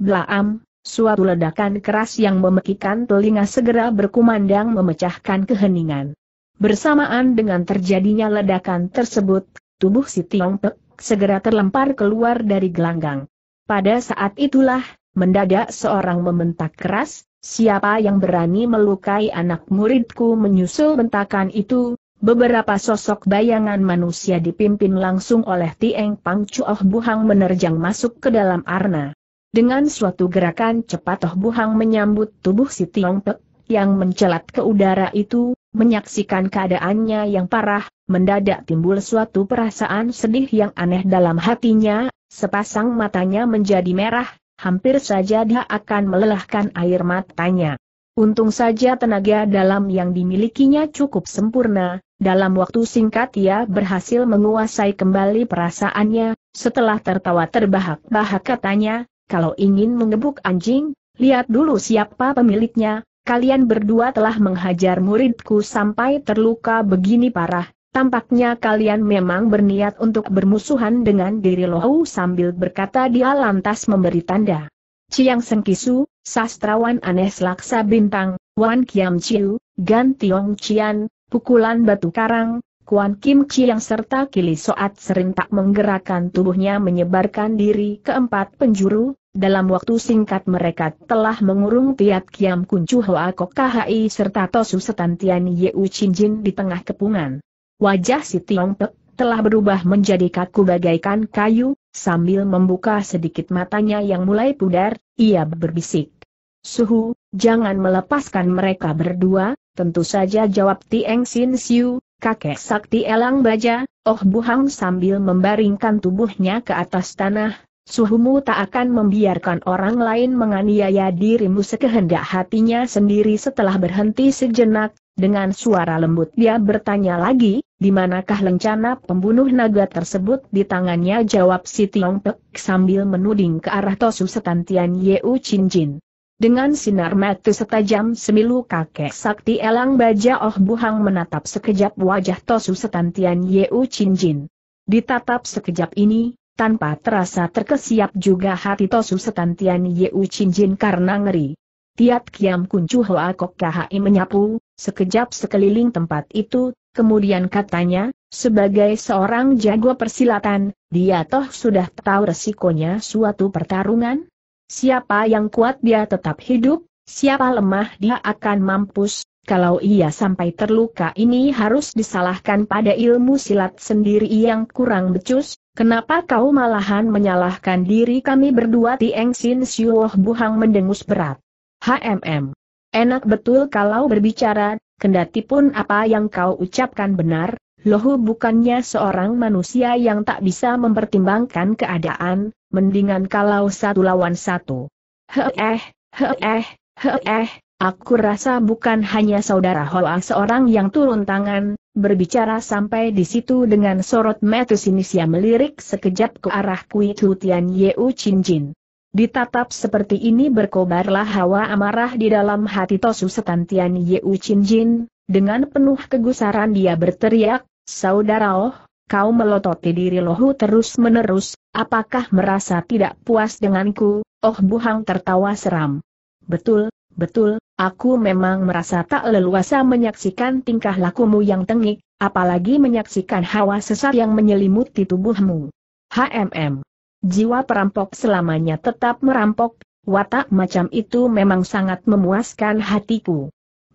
Blaam, Suatu ledakan keras yang memekikan telinga segera berkumandang memecahkan keheningan. Bersamaan dengan terjadinya ledakan tersebut, tubuh si Tiong Pek segera terlempar keluar dari gelanggang. Pada saat itulah, mendadak seorang membentak keras, siapa yang berani melukai anak muridku menyusul bentakan itu, beberapa sosok bayangan manusia dipimpin langsung oleh Tieng Pang Chuoh Buhang menerjang masuk ke dalam arna. Dengan suatu gerakan cepat Toh Buhang menyambut tubuh si Tiong Pek, yang mencelat ke udara itu, menyaksikan keadaannya yang parah, mendadak timbul suatu perasaan sedih yang aneh dalam hatinya, sepasang matanya menjadi merah, hampir saja dia akan melelahkan air matanya. Untung saja tenaga dalam yang dimilikinya cukup sempurna, dalam waktu singkat ia berhasil menguasai kembali perasaannya, setelah tertawa terbahak-bahak katanya, kalau ingin mengebuk anjing, lihat dulu siapa pemiliknya, kalian berdua telah menghajar muridku sampai terluka begini parah, tampaknya kalian memang berniat untuk bermusuhan dengan diri Lohu sambil berkata dia lantas memberi tanda. Ciang Sengkisu, sastrawan aneh selaksa bintang, Wan Kiam Chiu, Gan Tiong Chian, pukulan batu karang, Kuan Kim Chi yang serta Kili Soat sering menggerakkan tubuhnya menyebarkan diri ke empat penjuru, dalam waktu singkat mereka telah mengurung Tiat Kiam Kuncu Hoa Kok KHI serta Tosu Setantian Yeu Chin Jin di tengah kepungan. Wajah si Tiong Pek telah berubah menjadi kaku bagaikan kayu, sambil membuka sedikit matanya yang mulai pudar, ia berbisik. Suhu, jangan melepaskan mereka berdua, tentu saja jawab Tieng Sin Siu, Kakek sakti elang baja, oh buhang sambil membaringkan tubuhnya ke atas tanah, suhumu tak akan membiarkan orang lain menganiaya dirimu sekehendak hatinya sendiri setelah berhenti sejenak, dengan suara lembut dia bertanya lagi, di manakah lencana pembunuh naga tersebut di tangannya jawab si Tiong Pek sambil menuding ke arah Tosu Setantian Yeu Chin Jin. Dengan sinar mata setajam semilu kakek sakti elang baja Oh Buhang menatap sekejap wajah Tosu Setantian Yeu Jin. Ditatap sekejap ini, tanpa terasa terkesiap juga hati Tosu Setantian Yeu Jin karena ngeri. Tiat Kiam Kuncu Hoa Kok Kahai menyapu, sekejap sekeliling tempat itu, kemudian katanya, sebagai seorang jago persilatan, dia toh sudah tahu resikonya suatu pertarungan? Siapa yang kuat dia tetap hidup, siapa lemah dia akan mampus, kalau ia sampai terluka ini harus disalahkan pada ilmu silat sendiri yang kurang becus, kenapa kau malahan menyalahkan diri kami berdua Tieng Sin Siuoh Buhang mendengus berat. HMM. Enak betul kalau berbicara, kendati pun apa yang kau ucapkan benar, Lohu bukannya seorang manusia yang tak bisa mempertimbangkan keadaan, mendingan kalau satu lawan satu. Heeh, heeh, heeh, aku rasa bukan hanya saudara Hoa seorang yang turun tangan, berbicara sampai di situ dengan sorot mata sinisia melirik sekejap ke arah Kui Tutian Yeu Chin Jin. Ditatap seperti ini berkobarlah hawa amarah di dalam hati Tosu Setantian Yeu Chin Jin, dengan penuh kegusaran dia berteriak, Saudara Oh, kau melototi diri lohu terus-menerus, apakah merasa tidak puas denganku? Oh Buhang tertawa seram. Betul, betul, aku memang merasa tak leluasa menyaksikan tingkah lakumu yang tengik, apalagi menyaksikan hawa sesat yang menyelimuti tubuhmu. HMM. Jiwa perampok selamanya tetap merampok, watak macam itu memang sangat memuaskan hatiku.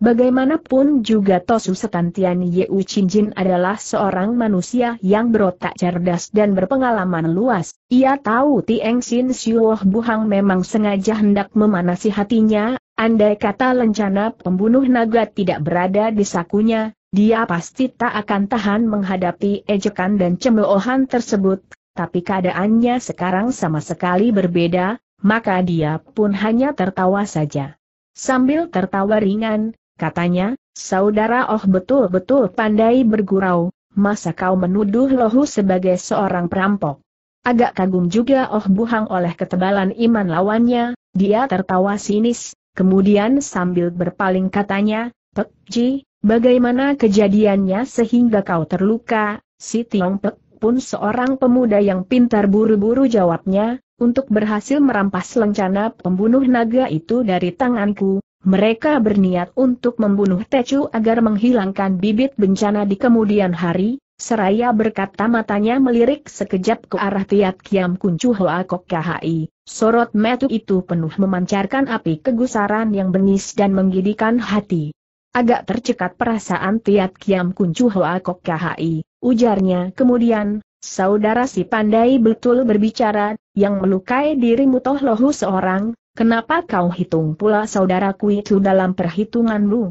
Bagaimanapun juga Tosu Setantian Yeu adalah seorang manusia yang berotak cerdas dan berpengalaman luas. Ia tahu Tieng Sin Siuoh Buhang memang sengaja hendak memanasi hatinya, andai kata lencana pembunuh naga tidak berada di sakunya, dia pasti tak akan tahan menghadapi ejekan dan cemoohan tersebut. Tapi keadaannya sekarang sama sekali berbeda, maka dia pun hanya tertawa saja. Sambil tertawa ringan, katanya, saudara Oh betul-betul pandai bergurau, masa kau menuduh Lohu sebagai seorang perampok? Agak kagum juga Oh Buhang oleh ketebalan iman lawannya, dia tertawa sinis, kemudian sambil berpaling katanya, Pek Ji, bagaimana kejadiannya sehingga kau terluka, si Tiong Pek pun seorang pemuda yang pintar buru-buru jawabnya, untuk berhasil merampas lencana pembunuh naga itu dari tanganku, mereka berniat untuk membunuh Tecu agar menghilangkan bibit bencana di kemudian hari, seraya berkata matanya melirik sekejap ke arah Tiat Kiam Kuncu Hoa Kok KHI. Sorot metu itu penuh memancarkan api kegusaran yang bengis dan menggidikan hati. Agak tercekat perasaan Tiat Kiam Kuncu Hoa Kok KHI, ujarnya kemudian, saudara si pandai betul berbicara, yang melukai dirimu toh lohu seorang, Kenapa kau hitung pula saudaraku itu dalam perhitunganmu?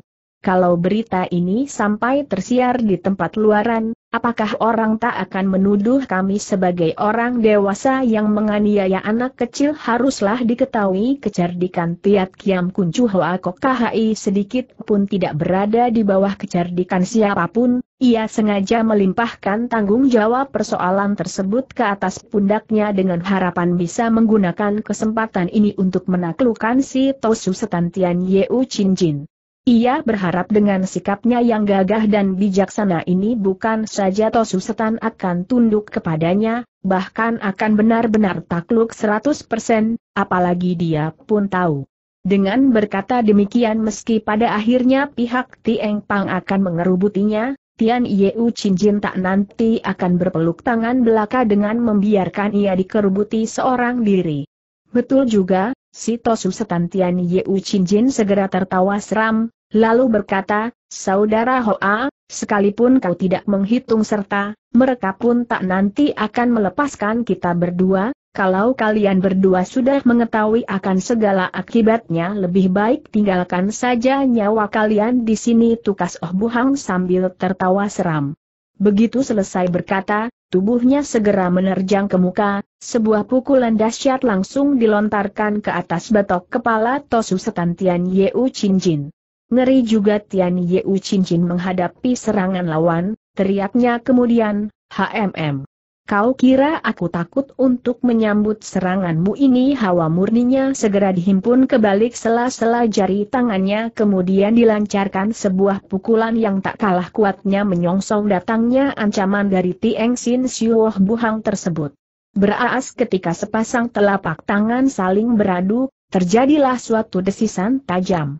Kalau berita ini sampai tersiar di tempat luaran, Apakah orang tak akan menuduh kami sebagai orang dewasa yang menganiaya anak kecil haruslah diketahui kecerdikan Tiat Kiam Kuncu Hoa Kok KHI sedikit pun tidak berada di bawah kecerdikan siapapun, ia sengaja melimpahkan tanggung jawab persoalan tersebut ke atas pundaknya dengan harapan bisa menggunakan kesempatan ini untuk menaklukkan si Tosu Setantian Yeu Chin Jin. Ia berharap dengan sikapnya yang gagah dan bijaksana ini bukan saja Tosu Setan akan tunduk kepadanya, bahkan akan benar-benar takluk 100%, apalagi dia pun tahu. Dengan berkata demikian meski pada akhirnya pihak Tieng Pang akan mengerubutinya, Tian Yeu Jin tak nanti akan berpeluk tangan belaka dengan membiarkan ia dikerubuti seorang diri. Betul juga, si Tosu Setan Tian Yeu Jin segera tertawa seram, Lalu berkata, Saudara Hoa, sekalipun kau tidak menghitung serta, mereka pun tak nanti akan melepaskan kita berdua, kalau kalian berdua sudah mengetahui akan segala akibatnya lebih baik tinggalkan saja nyawa kalian di sini tukas Oh Buhang sambil tertawa seram. Begitu selesai berkata, tubuhnya segera menerjang ke muka, sebuah pukulan dahsyat langsung dilontarkan ke atas batok kepala Tosu Setantian Yeu Jin. Ngeri juga Tian Yeu cincin menghadapi serangan lawan, teriaknya kemudian, HMM. Kau kira aku takut untuk menyambut seranganmu ini hawa murninya segera dihimpun ke balik sela-sela jari tangannya kemudian dilancarkan sebuah pukulan yang tak kalah kuatnya menyongsong datangnya ancaman dari Tieng Sin Siuoh Buhang tersebut. Beraas ketika sepasang telapak tangan saling beradu, terjadilah suatu desisan tajam.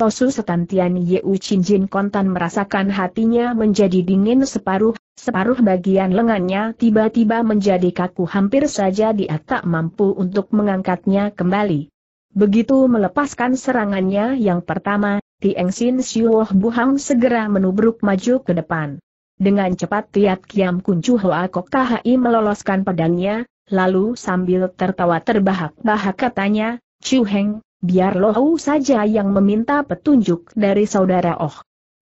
Tosu Setantian Yeu Jin kontan merasakan hatinya menjadi dingin separuh, separuh bagian lengannya tiba-tiba menjadi kaku hampir saja dia tak mampu untuk mengangkatnya kembali. Begitu melepaskan serangannya yang pertama, Tieng Sin Siuoh Buhang segera menubruk maju ke depan. Dengan cepat Tiat Kiam Kuncu Hoa Kok Kahai meloloskan pedangnya, lalu sambil tertawa terbahak-bahak katanya, Chu Heng, biar Lohu saja yang meminta petunjuk dari saudara Oh.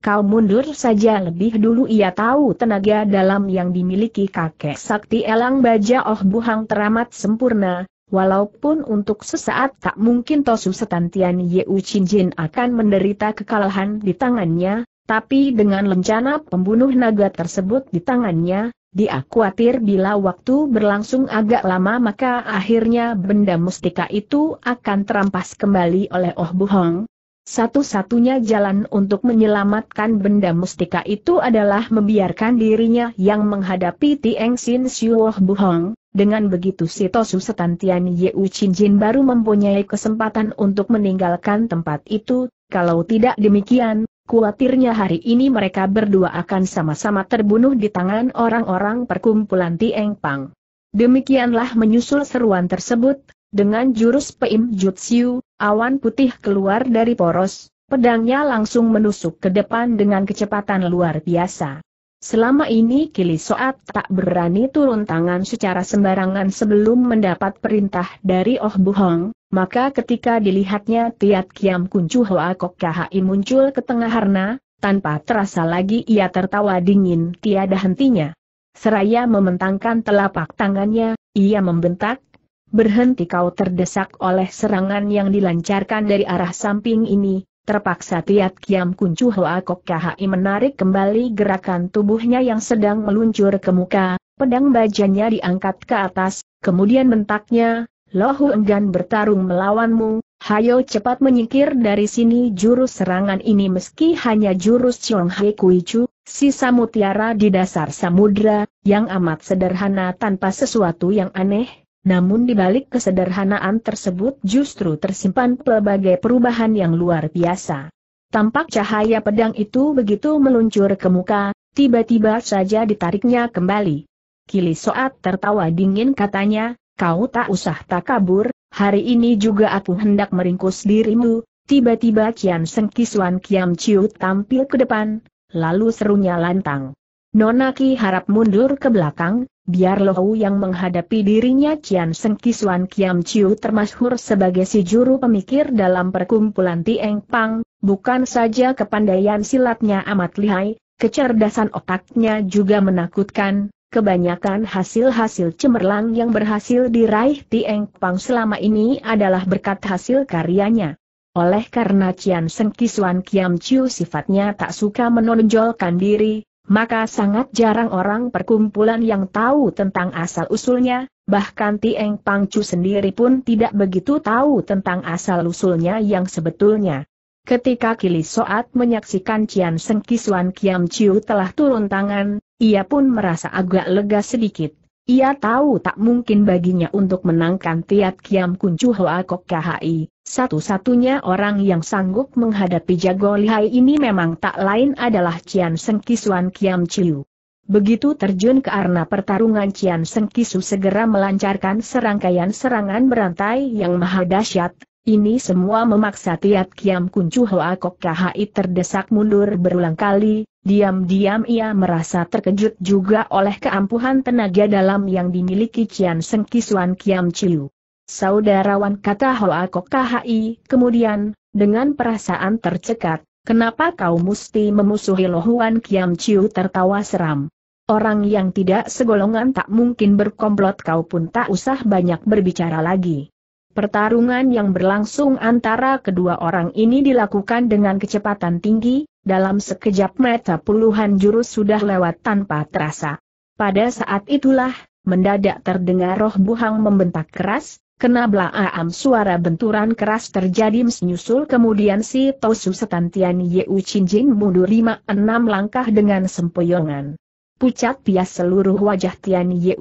Kau mundur saja lebih dulu ia tahu tenaga dalam yang dimiliki kakek sakti elang baja Oh Buhang teramat sempurna, walaupun untuk sesaat tak mungkin Tosu Setantian Yeu Jin akan menderita kekalahan di tangannya, tapi dengan lencana pembunuh naga tersebut di tangannya, dia khawatir bila waktu berlangsung agak lama maka akhirnya benda mustika itu akan terampas kembali oleh Oh Buhong. Satu-satunya jalan untuk menyelamatkan benda mustika itu adalah membiarkan dirinya yang menghadapi Tieng Sin Siu Oh Buhong. Dengan begitu Tian Setantian Yeu Chin Jin baru mempunyai kesempatan untuk meninggalkan tempat itu, kalau tidak demikian, Kuatirnya hari ini mereka berdua akan sama-sama terbunuh di tangan orang-orang perkumpulan Tieng Pang. Demikianlah menyusul seruan tersebut, dengan jurus Peim Jutsu, awan putih keluar dari poros, pedangnya langsung menusuk ke depan dengan kecepatan luar biasa. Selama ini Kili Soat tak berani turun tangan secara sembarangan sebelum mendapat perintah dari Oh Buhong, maka ketika dilihatnya Tiat Kiam Kuncu Hoa Kok Kahai muncul ke tengah harna, tanpa terasa lagi ia tertawa dingin tiada hentinya. Seraya mementangkan telapak tangannya, ia membentak, Berhenti kau terdesak oleh serangan yang dilancarkan dari arah samping ini, Terpaksa Tiat Kiam Kuncu Hoa Kok Khai menarik kembali gerakan tubuhnya yang sedang meluncur ke muka, pedang bajanya diangkat ke atas, kemudian mentaknya. Lohu enggan bertarung melawanmu, hayo cepat menyingkir dari sini jurus serangan ini meski hanya jurus Chong Hai chu, sisa mutiara di dasar samudra, yang amat sederhana tanpa sesuatu yang aneh, namun di balik kesederhanaan tersebut justru tersimpan pelbagai perubahan yang luar biasa. Tampak cahaya pedang itu begitu meluncur ke muka, tiba-tiba saja ditariknya kembali. Kili Soat tertawa dingin katanya, kau tak usah tak kabur. hari ini juga aku hendak meringkus dirimu, tiba-tiba Kian Sengkisuan Kiam Ciut tampil ke depan, lalu serunya lantang. Nonaki harap mundur ke belakang, biar Lohu yang menghadapi dirinya Cian Seng Kisuan Kiam Chiu termasyhur sebagai si juru pemikir dalam perkumpulan Tieng Pang, bukan saja kepandaian silatnya amat lihai, kecerdasan otaknya juga menakutkan, kebanyakan hasil-hasil cemerlang yang berhasil diraih Tieng Pang selama ini adalah berkat hasil karyanya. Oleh karena Cian Seng Kisuan Kiam Chiu sifatnya tak suka menonjolkan diri, maka sangat jarang orang perkumpulan yang tahu tentang asal-usulnya, bahkan Tieng Pangcu sendiri pun tidak begitu tahu tentang asal-usulnya yang sebetulnya. Ketika Kili Soat menyaksikan Cian Sengkisuan Kisuan Kiam Chiu telah turun tangan, ia pun merasa agak lega sedikit. Ia tahu tak mungkin baginya untuk menangkan Tiat Kiam Kuncu Hoa Kok KHI, satu-satunya orang yang sanggup menghadapi jago lihai ini memang tak lain adalah Cian kisuan Kiam Chiu. Begitu terjun ke arena pertarungan Cian kisu segera melancarkan serangkaian serangan berantai yang maha dahsyat, ini semua memaksa Tiat Kiam Kuncu Hoa Kok Kahai terdesak mundur berulang kali, diam-diam ia merasa terkejut juga oleh keampuhan tenaga dalam yang dimiliki Cian Seng Kisuan Kiam Chiu. Saudarawan kata Hoa Kok Kahai, kemudian, dengan perasaan tercekat, kenapa kau mesti memusuhi Lohuan Kiam Chiu tertawa seram. Orang yang tidak segolongan tak mungkin berkomplot kau pun tak usah banyak berbicara lagi. Pertarungan yang berlangsung antara kedua orang ini dilakukan dengan kecepatan tinggi, dalam sekejap mata puluhan jurus sudah lewat tanpa terasa. Pada saat itulah, mendadak terdengar roh buhang membentak keras, kena belaam suara benturan keras terjadi menyusul kemudian si Tosu setantian Yeu Chinjin mundur lima enam langkah dengan sempoyongan. Pucat pias seluruh wajah Tian Yeu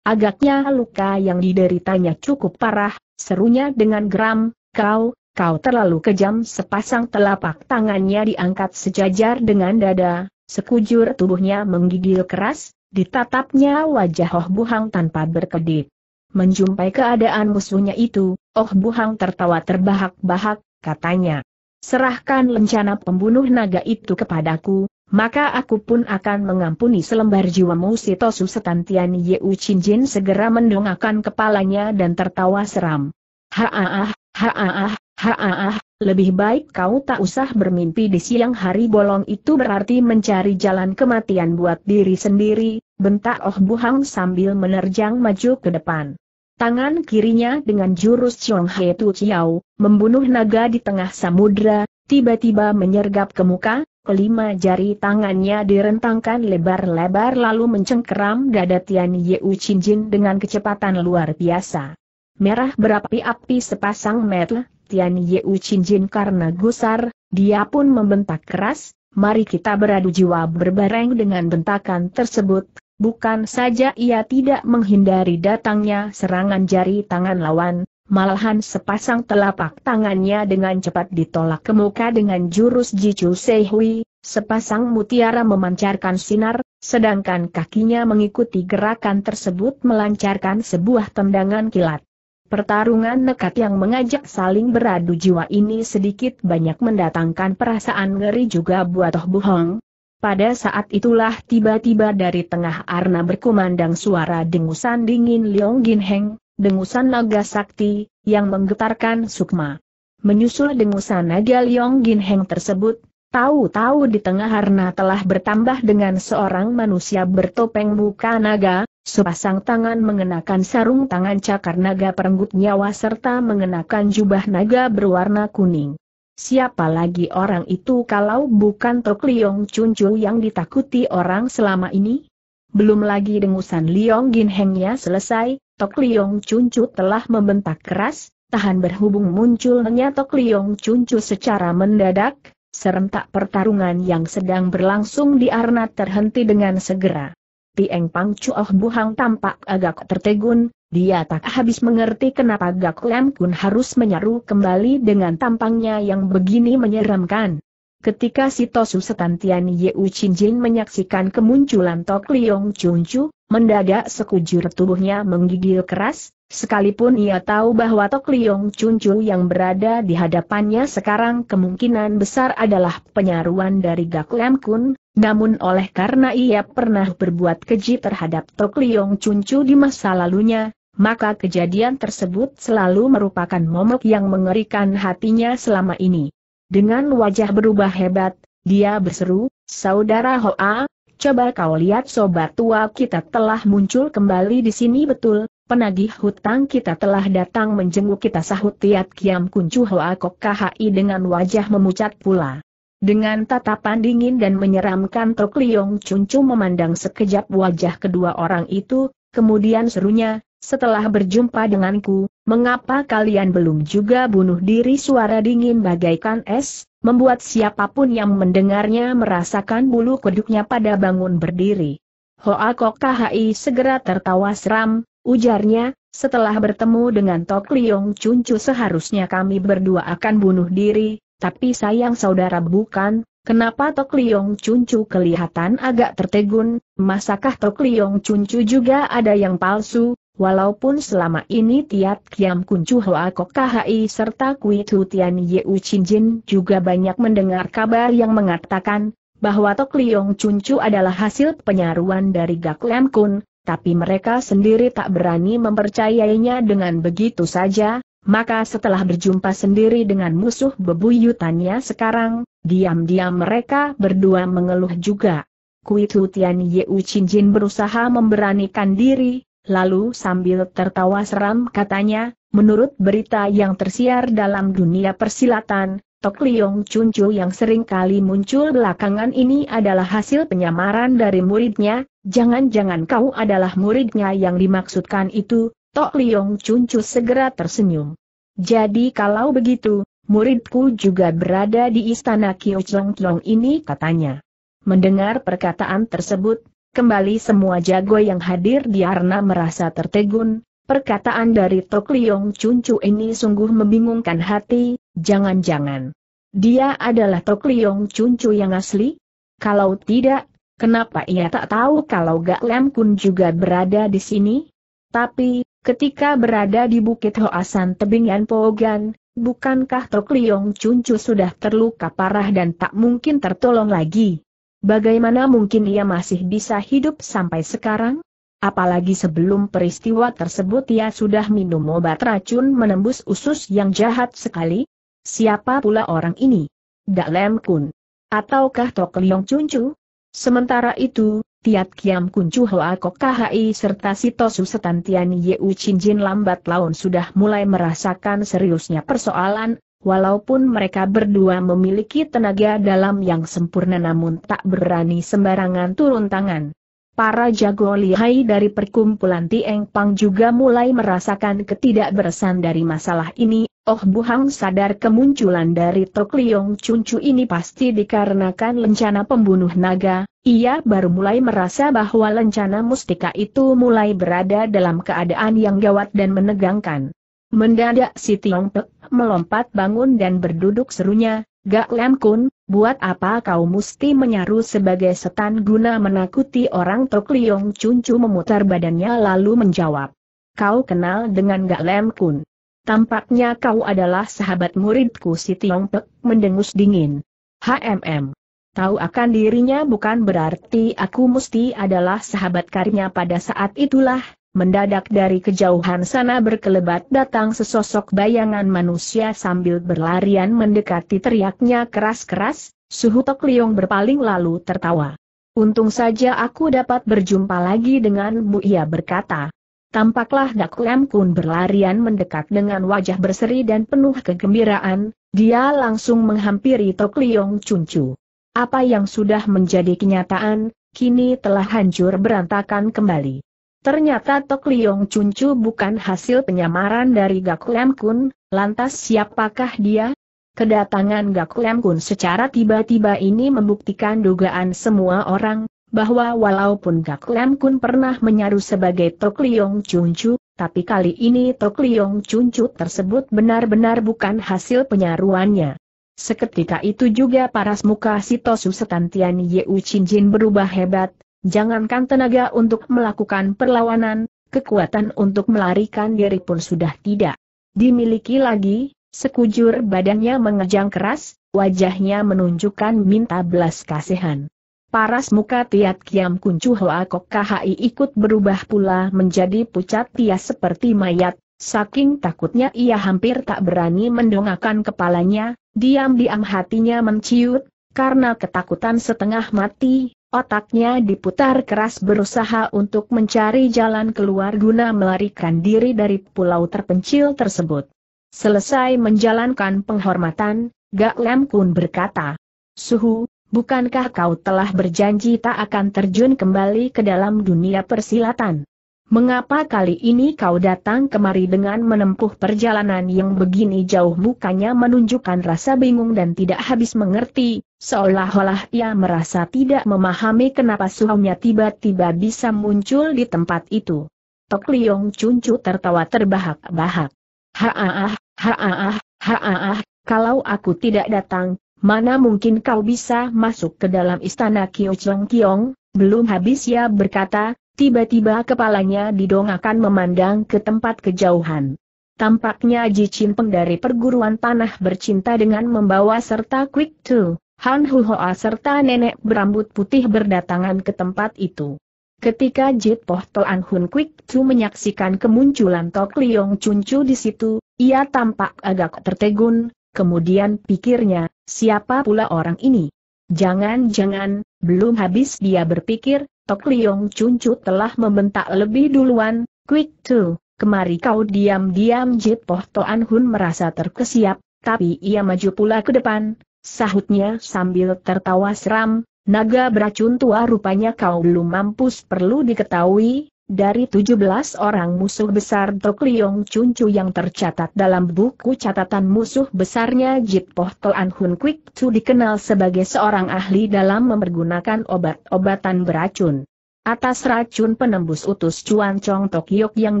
Agaknya luka yang dideritanya cukup parah, serunya dengan geram, kau, kau terlalu kejam sepasang telapak tangannya diangkat sejajar dengan dada, sekujur tubuhnya menggigil keras, ditatapnya wajah Hoh Buhang tanpa berkedip. Menjumpai keadaan musuhnya itu, Oh Buhang tertawa terbahak-bahak, katanya. Serahkan lencana pembunuh naga itu kepadaku, maka aku pun akan mengampuni selembar jiwamu si Tosu Setantian Yeu Chinjin segera mendongakkan kepalanya dan tertawa seram. Haaah, ah haaah, ah haaah, ah, lebih baik kau tak usah bermimpi di siang hari bolong itu berarti mencari jalan kematian buat diri sendiri, bentak Oh Buhang sambil menerjang maju ke depan. Tangan kirinya dengan jurus Chong He Tu Chiao, membunuh naga di tengah samudra, tiba-tiba menyergap ke muka, Kelima jari tangannya direntangkan lebar-lebar lalu mencengkeram dada Tian Yu Chinjin dengan kecepatan luar biasa. Merah berapi-api sepasang mata Tian Yu Chinjin karena gusar, dia pun membentak keras, mari kita beradu jiwa berbareng dengan bentakan tersebut, bukan saja ia tidak menghindari datangnya serangan jari tangan lawan, Malahan sepasang telapak tangannya dengan cepat ditolak ke muka dengan jurus Jicu Sehui, sepasang mutiara memancarkan sinar, sedangkan kakinya mengikuti gerakan tersebut melancarkan sebuah tendangan kilat. Pertarungan nekat yang mengajak saling beradu jiwa ini sedikit banyak mendatangkan perasaan ngeri juga buat Oh Buhong. Pada saat itulah tiba-tiba dari tengah arna berkumandang suara dengusan dingin Leong Gin Heng, dengusan naga sakti, yang menggetarkan sukma. Menyusul dengusan naga Liong Gin Heng tersebut, tahu-tahu di tengah harna telah bertambah dengan seorang manusia bertopeng muka naga, sepasang tangan mengenakan sarung tangan cakar naga perenggut nyawa serta mengenakan jubah naga berwarna kuning. Siapa lagi orang itu kalau bukan Tok Liong Chuncu yang ditakuti orang selama ini? Belum lagi dengusan Liong Hengnya selesai, Tok Liong Cuncu telah membentak keras, tahan berhubung munculnya Tok Liong Cuncu secara mendadak, serentak pertarungan yang sedang berlangsung di arna terhenti dengan segera. Tieng Pang Chuoh Buhang tampak agak tertegun, dia tak habis mengerti kenapa Gak Lem Kun harus menyaru kembali dengan tampangnya yang begini menyeramkan. Ketika si Sitosu Setantian Yeu Jin menyaksikan kemunculan Tok Liong Chu, mendadak sekujur tubuhnya menggigil keras, sekalipun ia tahu bahwa Tok Liong Chu yang berada di hadapannya sekarang kemungkinan besar adalah penyaruan dari Gak Lam Kun, namun oleh karena ia pernah berbuat keji terhadap Tok Liong Chu di masa lalunya, maka kejadian tersebut selalu merupakan momok yang mengerikan hatinya selama ini. Dengan wajah berubah hebat, dia berseru, Saudara Hoa, coba kau lihat sobat tua kita telah muncul kembali di sini betul, penagih hutang kita telah datang menjenguk kita sahut Tiat Kiam Kuncu Hoa Kok KHI dengan wajah memucat pula. Dengan tatapan dingin dan menyeramkan Tok Liong Cuncu memandang sekejap wajah kedua orang itu, kemudian serunya, setelah berjumpa denganku, mengapa kalian belum juga bunuh diri suara dingin bagaikan es, membuat siapapun yang mendengarnya merasakan bulu kuduknya pada bangun berdiri. Hoa Kok Khai segera tertawa seram, ujarnya, setelah bertemu dengan Tok Liong Cuncu seharusnya kami berdua akan bunuh diri, tapi sayang saudara bukan, kenapa Tok Liong Cuncu kelihatan agak tertegun, masakah Tok Liong Cuncu juga ada yang palsu, Walaupun selama ini Tiat Kiam Kuncu Hoa Kok KHI serta Kui Tu Tian U Chin Jin juga banyak mendengar kabar yang mengatakan bahwa Tok Liong Cuncu adalah hasil penyaruan dari Gak Lam Kun, tapi mereka sendiri tak berani mempercayainya dengan begitu saja, maka setelah berjumpa sendiri dengan musuh bebuyutannya sekarang, diam-diam mereka berdua mengeluh juga. Kui Tu Tian U Chin Jin berusaha memberanikan diri, Lalu sambil tertawa seram katanya, menurut berita yang tersiar dalam dunia persilatan, Tok Liong Chu yang sering kali muncul belakangan ini adalah hasil penyamaran dari muridnya, jangan-jangan kau adalah muridnya yang dimaksudkan itu, Tok Liong Chu segera tersenyum. Jadi kalau begitu, muridku juga berada di istana Kyo Chong Chong ini katanya. Mendengar perkataan tersebut, Kembali semua jago yang hadir di arna merasa tertegun, perkataan dari Tok Liong Cuncu ini sungguh membingungkan hati, jangan-jangan. Dia adalah Tok Liong Cuncu yang asli? Kalau tidak, kenapa ia tak tahu kalau Gak Lem Kun juga berada di sini? Tapi, ketika berada di Bukit Hoasan Tebingan Pogan, bukankah Tok Liong Cuncu sudah terluka parah dan tak mungkin tertolong lagi? Bagaimana mungkin ia masih bisa hidup sampai sekarang? Apalagi sebelum peristiwa tersebut ia sudah minum obat racun menembus usus yang jahat sekali? Siapa pula orang ini? Dalem Kun. Ataukah Tok Liong Chu? Sementara itu, Tiat Kiam Chu Hoa Kok KHI serta Sitosu Setantiani Tian Yeu Chin Jin lambat laun sudah mulai merasakan seriusnya persoalan, Walaupun mereka berdua memiliki tenaga dalam yang sempurna namun tak berani sembarangan turun tangan. Para jago lihai dari perkumpulan Tieng Pang juga mulai merasakan ketidakberesan dari masalah ini. Oh Bu Hang sadar kemunculan dari Tok Liong Cuncu ini pasti dikarenakan lencana pembunuh naga. Ia baru mulai merasa bahwa lencana mustika itu mulai berada dalam keadaan yang gawat dan menegangkan. Mendadak si Tiong Pek melompat bangun dan berduduk serunya, Gak Lam Kun, buat apa kau mesti menyaru sebagai setan guna menakuti orang Tok Liong Cuncu memutar badannya lalu menjawab. Kau kenal dengan Gak Lam Kun. Tampaknya kau adalah sahabat muridku si Tiong Pek mendengus dingin. HMM. Tahu akan dirinya bukan berarti aku mesti adalah sahabat karinya pada saat itulah, Mendadak dari kejauhan sana berkelebat datang sesosok bayangan manusia sambil berlarian mendekati teriaknya keras-keras, Suhu Tok Liong berpaling lalu tertawa. Untung saja aku dapat berjumpa lagi denganmu ia berkata. Tampaklah Dak Lam Kun berlarian mendekat dengan wajah berseri dan penuh kegembiraan, dia langsung menghampiri Tok Liong Cuncu. Apa yang sudah menjadi kenyataan, kini telah hancur berantakan kembali. Ternyata Tok Liong Cuncu bukan hasil penyamaran dari Gak Lem Kun, lantas siapakah dia? Kedatangan Gak Lem Kun secara tiba-tiba ini membuktikan dugaan semua orang, bahwa walaupun Gak Lem Kun pernah menyaru sebagai Tok Liong Cuncu, tapi kali ini Tok Liong Cuncu tersebut benar-benar bukan hasil penyaruannya. Seketika itu juga paras muka Sitosu Setantian Yeu Jin berubah hebat, Jangankan tenaga untuk melakukan perlawanan, kekuatan untuk melarikan diri pun sudah tidak dimiliki lagi, sekujur badannya mengejang keras, wajahnya menunjukkan minta belas kasihan. Paras muka Tiat Kiam Kuncu Hoa Kok KHI ikut berubah pula menjadi pucat tia seperti mayat, saking takutnya ia hampir tak berani mendongakkan kepalanya, diam-diam hatinya menciut, karena ketakutan setengah mati, Otaknya diputar keras berusaha untuk mencari jalan keluar guna melarikan diri dari pulau terpencil tersebut. Selesai menjalankan penghormatan, Gak Lem Kun berkata, Suhu, bukankah kau telah berjanji tak akan terjun kembali ke dalam dunia persilatan? Mengapa kali ini kau datang kemari dengan menempuh perjalanan yang begini jauh bukannya menunjukkan rasa bingung dan tidak habis mengerti, seolah-olah ia merasa tidak memahami kenapa suhunya tiba-tiba bisa muncul di tempat itu. Tok Liong Cuncu tertawa terbahak-bahak. Haaah, haaah, haaah, kalau aku tidak datang, mana mungkin kau bisa masuk ke dalam istana Kiyo Cheng Kiong? Belum habis ia berkata, Tiba-tiba kepalanya didongakan memandang ke tempat kejauhan. Tampaknya Ji Peng dari perguruan panah bercinta dengan membawa serta Quick Tu, Han Hu Hoa serta nenek berambut putih berdatangan ke tempat itu. Ketika Jit Poh Toan Hun Quick Chu menyaksikan kemunculan Tok Liong Chun Chu di situ, ia tampak agak tertegun, kemudian pikirnya, siapa pula orang ini? Jangan-jangan, belum habis dia berpikir, Tok Liong Chuncu telah membentak lebih duluan, Quick Tu, kemari kau diam-diam Jit Poh Toan Hun merasa terkesiap, tapi ia maju pula ke depan, sahutnya sambil tertawa seram, naga beracun tua rupanya kau belum mampus perlu diketahui, dari 17 orang musuh besar Tokliung Liong Chuncu yang tercatat dalam buku catatan musuh besarnya Jit Poh Toan Hun Kwik Chu dikenal sebagai seorang ahli dalam mempergunakan obat-obatan beracun. Atas racun penembus utus Chuan Chong Yok yang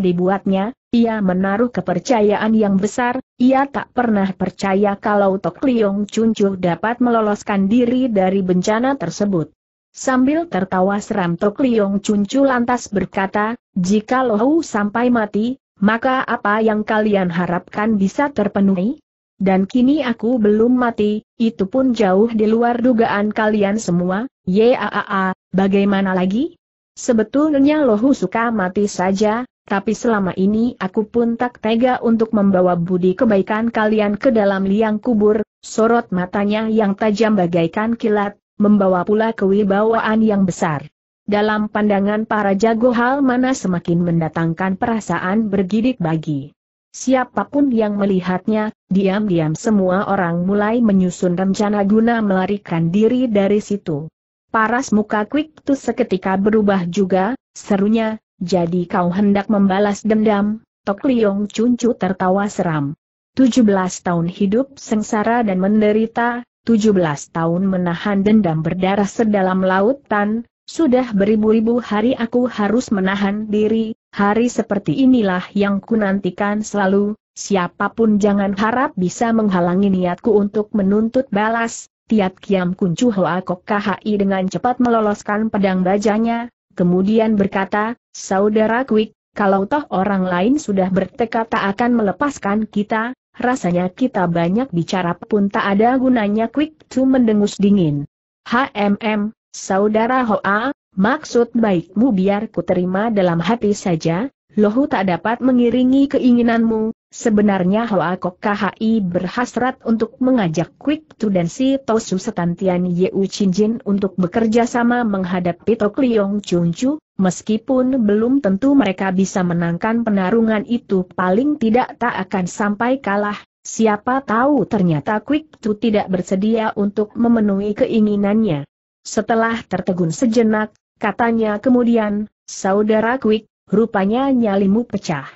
dibuatnya, ia menaruh kepercayaan yang besar, ia tak pernah percaya kalau Tok Liong Chuncu dapat meloloskan diri dari bencana tersebut. Sambil tertawa seram Tok Liong Cuncu lantas berkata, jika Lohou sampai mati, maka apa yang kalian harapkan bisa terpenuhi? Dan kini aku belum mati, itu pun jauh di luar dugaan kalian semua, yaaa, bagaimana lagi? Sebetulnya Lohu suka mati saja, tapi selama ini aku pun tak tega untuk membawa budi kebaikan kalian ke dalam liang kubur, sorot matanya yang tajam bagaikan kilat, membawa pula kewibawaan yang besar. Dalam pandangan para jago hal mana semakin mendatangkan perasaan bergidik bagi siapapun yang melihatnya, diam-diam semua orang mulai menyusun rencana guna melarikan diri dari situ. Paras muka Quick tuh seketika berubah juga, serunya, jadi kau hendak membalas dendam, Tok Liong Cuncu tertawa seram. 17 tahun hidup sengsara dan menderita, 17 tahun menahan dendam berdarah sedalam lautan, sudah beribu-ribu hari aku harus menahan diri, hari seperti inilah yang kunantikan selalu, siapapun jangan harap bisa menghalangi niatku untuk menuntut balas, Tiat Kiam Kuncu Hoa Kok KHI dengan cepat meloloskan pedang bajanya, kemudian berkata, Saudara kuik, kalau toh orang lain sudah bertekad tak akan melepaskan kita, rasanya kita banyak bicara pun tak ada gunanya Quick Tu mendengus dingin. HMM, saudara Hoa, maksud baikmu biar ku terima dalam hati saja, Lohu tak dapat mengiringi keinginanmu, sebenarnya Hoa Kok KHI berhasrat untuk mengajak Quick Tu dan si Tosu Setantian Yeu Jin untuk bekerja sama menghadapi Tok Liong Chu? meskipun belum tentu mereka bisa menangkan penarungan itu paling tidak tak akan sampai kalah, siapa tahu ternyata Quick Tu tidak bersedia untuk memenuhi keinginannya. Setelah tertegun sejenak, katanya kemudian, Saudara Quick, rupanya nyalimu pecah.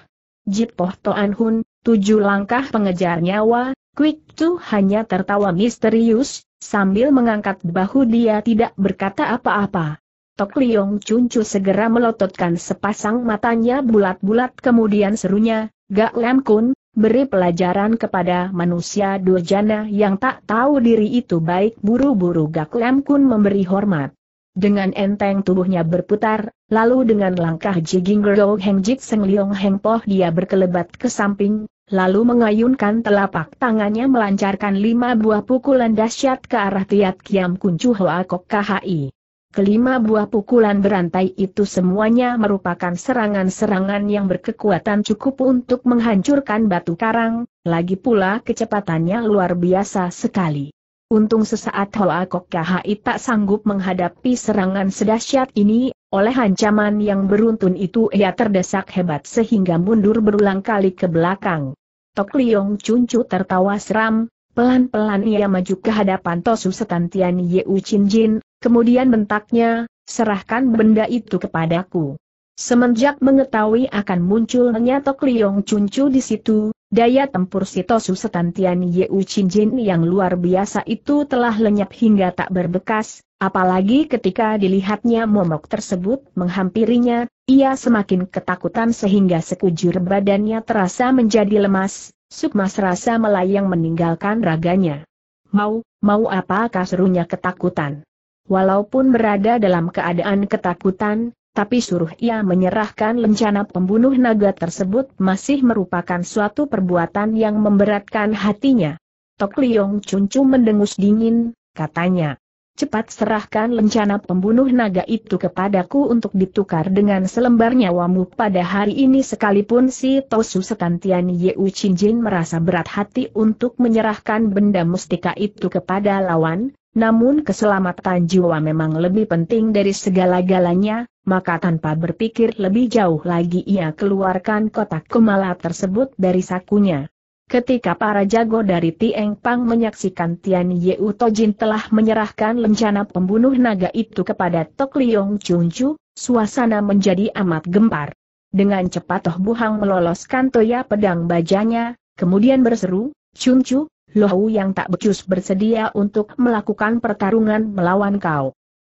Jipoh Toan Hun, tujuh langkah pengejar nyawa, Quick Tu hanya tertawa misterius, sambil mengangkat bahu dia tidak berkata apa-apa. Tok Liong Chuncu segera melototkan sepasang matanya bulat-bulat kemudian serunya, Gak Lem Kun, beri pelajaran kepada manusia durjana yang tak tahu diri itu baik buru-buru Gak Lem Kun memberi hormat. Dengan enteng tubuhnya berputar, lalu dengan langkah jigging Gerou Heng Jik Seng Liong Heng Poh dia berkelebat ke samping, lalu mengayunkan telapak tangannya melancarkan lima buah pukulan dahsyat ke arah Tiat Kiam Kuncu Hoa Kok KHI. Kelima buah pukulan berantai itu semuanya merupakan serangan-serangan yang berkekuatan cukup untuk menghancurkan batu karang, lagi pula kecepatannya luar biasa sekali. Untung sesaat Hoa Kahai tak sanggup menghadapi serangan sedahsyat ini, oleh ancaman yang beruntun itu ia terdesak hebat sehingga mundur berulang kali ke belakang. Tok Liong Cuncu tertawa seram, Pelan-pelan ia maju ke hadapan Tosu Setantian Yeu Chin Jin, kemudian bentaknya, serahkan benda itu kepadaku. Semenjak mengetahui akan munculnya Tok Liong Chu di situ, daya tempur si Tosu Setantian Yeu Chin Jin yang luar biasa itu telah lenyap hingga tak berbekas, apalagi ketika dilihatnya momok tersebut menghampirinya, ia semakin ketakutan sehingga sekujur badannya terasa menjadi lemas, Sukma serasa melayang meninggalkan raganya. Mau, mau apakah serunya ketakutan? Walaupun berada dalam keadaan ketakutan, tapi suruh ia menyerahkan lencana pembunuh naga tersebut masih merupakan suatu perbuatan yang memberatkan hatinya. Tok Liong Cuncu mendengus dingin, katanya cepat serahkan lencana pembunuh naga itu kepadaku untuk ditukar dengan selembar nyawamu pada hari ini sekalipun si Tosu sekantian Yeu Chinjin merasa berat hati untuk menyerahkan benda mustika itu kepada lawan, namun keselamatan jiwa memang lebih penting dari segala-galanya, maka tanpa berpikir lebih jauh lagi ia keluarkan kotak kemala tersebut dari sakunya. Ketika para jago dari Tieng Pang menyaksikan Tian Yeu Tojin telah menyerahkan lencana pembunuh naga itu kepada Tok Liong Chunchu, suasana menjadi amat gempar. Dengan cepat Toh Buhang meloloskan toya pedang bajanya, kemudian berseru, Chunchu, Lohu yang tak becus bersedia untuk melakukan pertarungan melawan kau.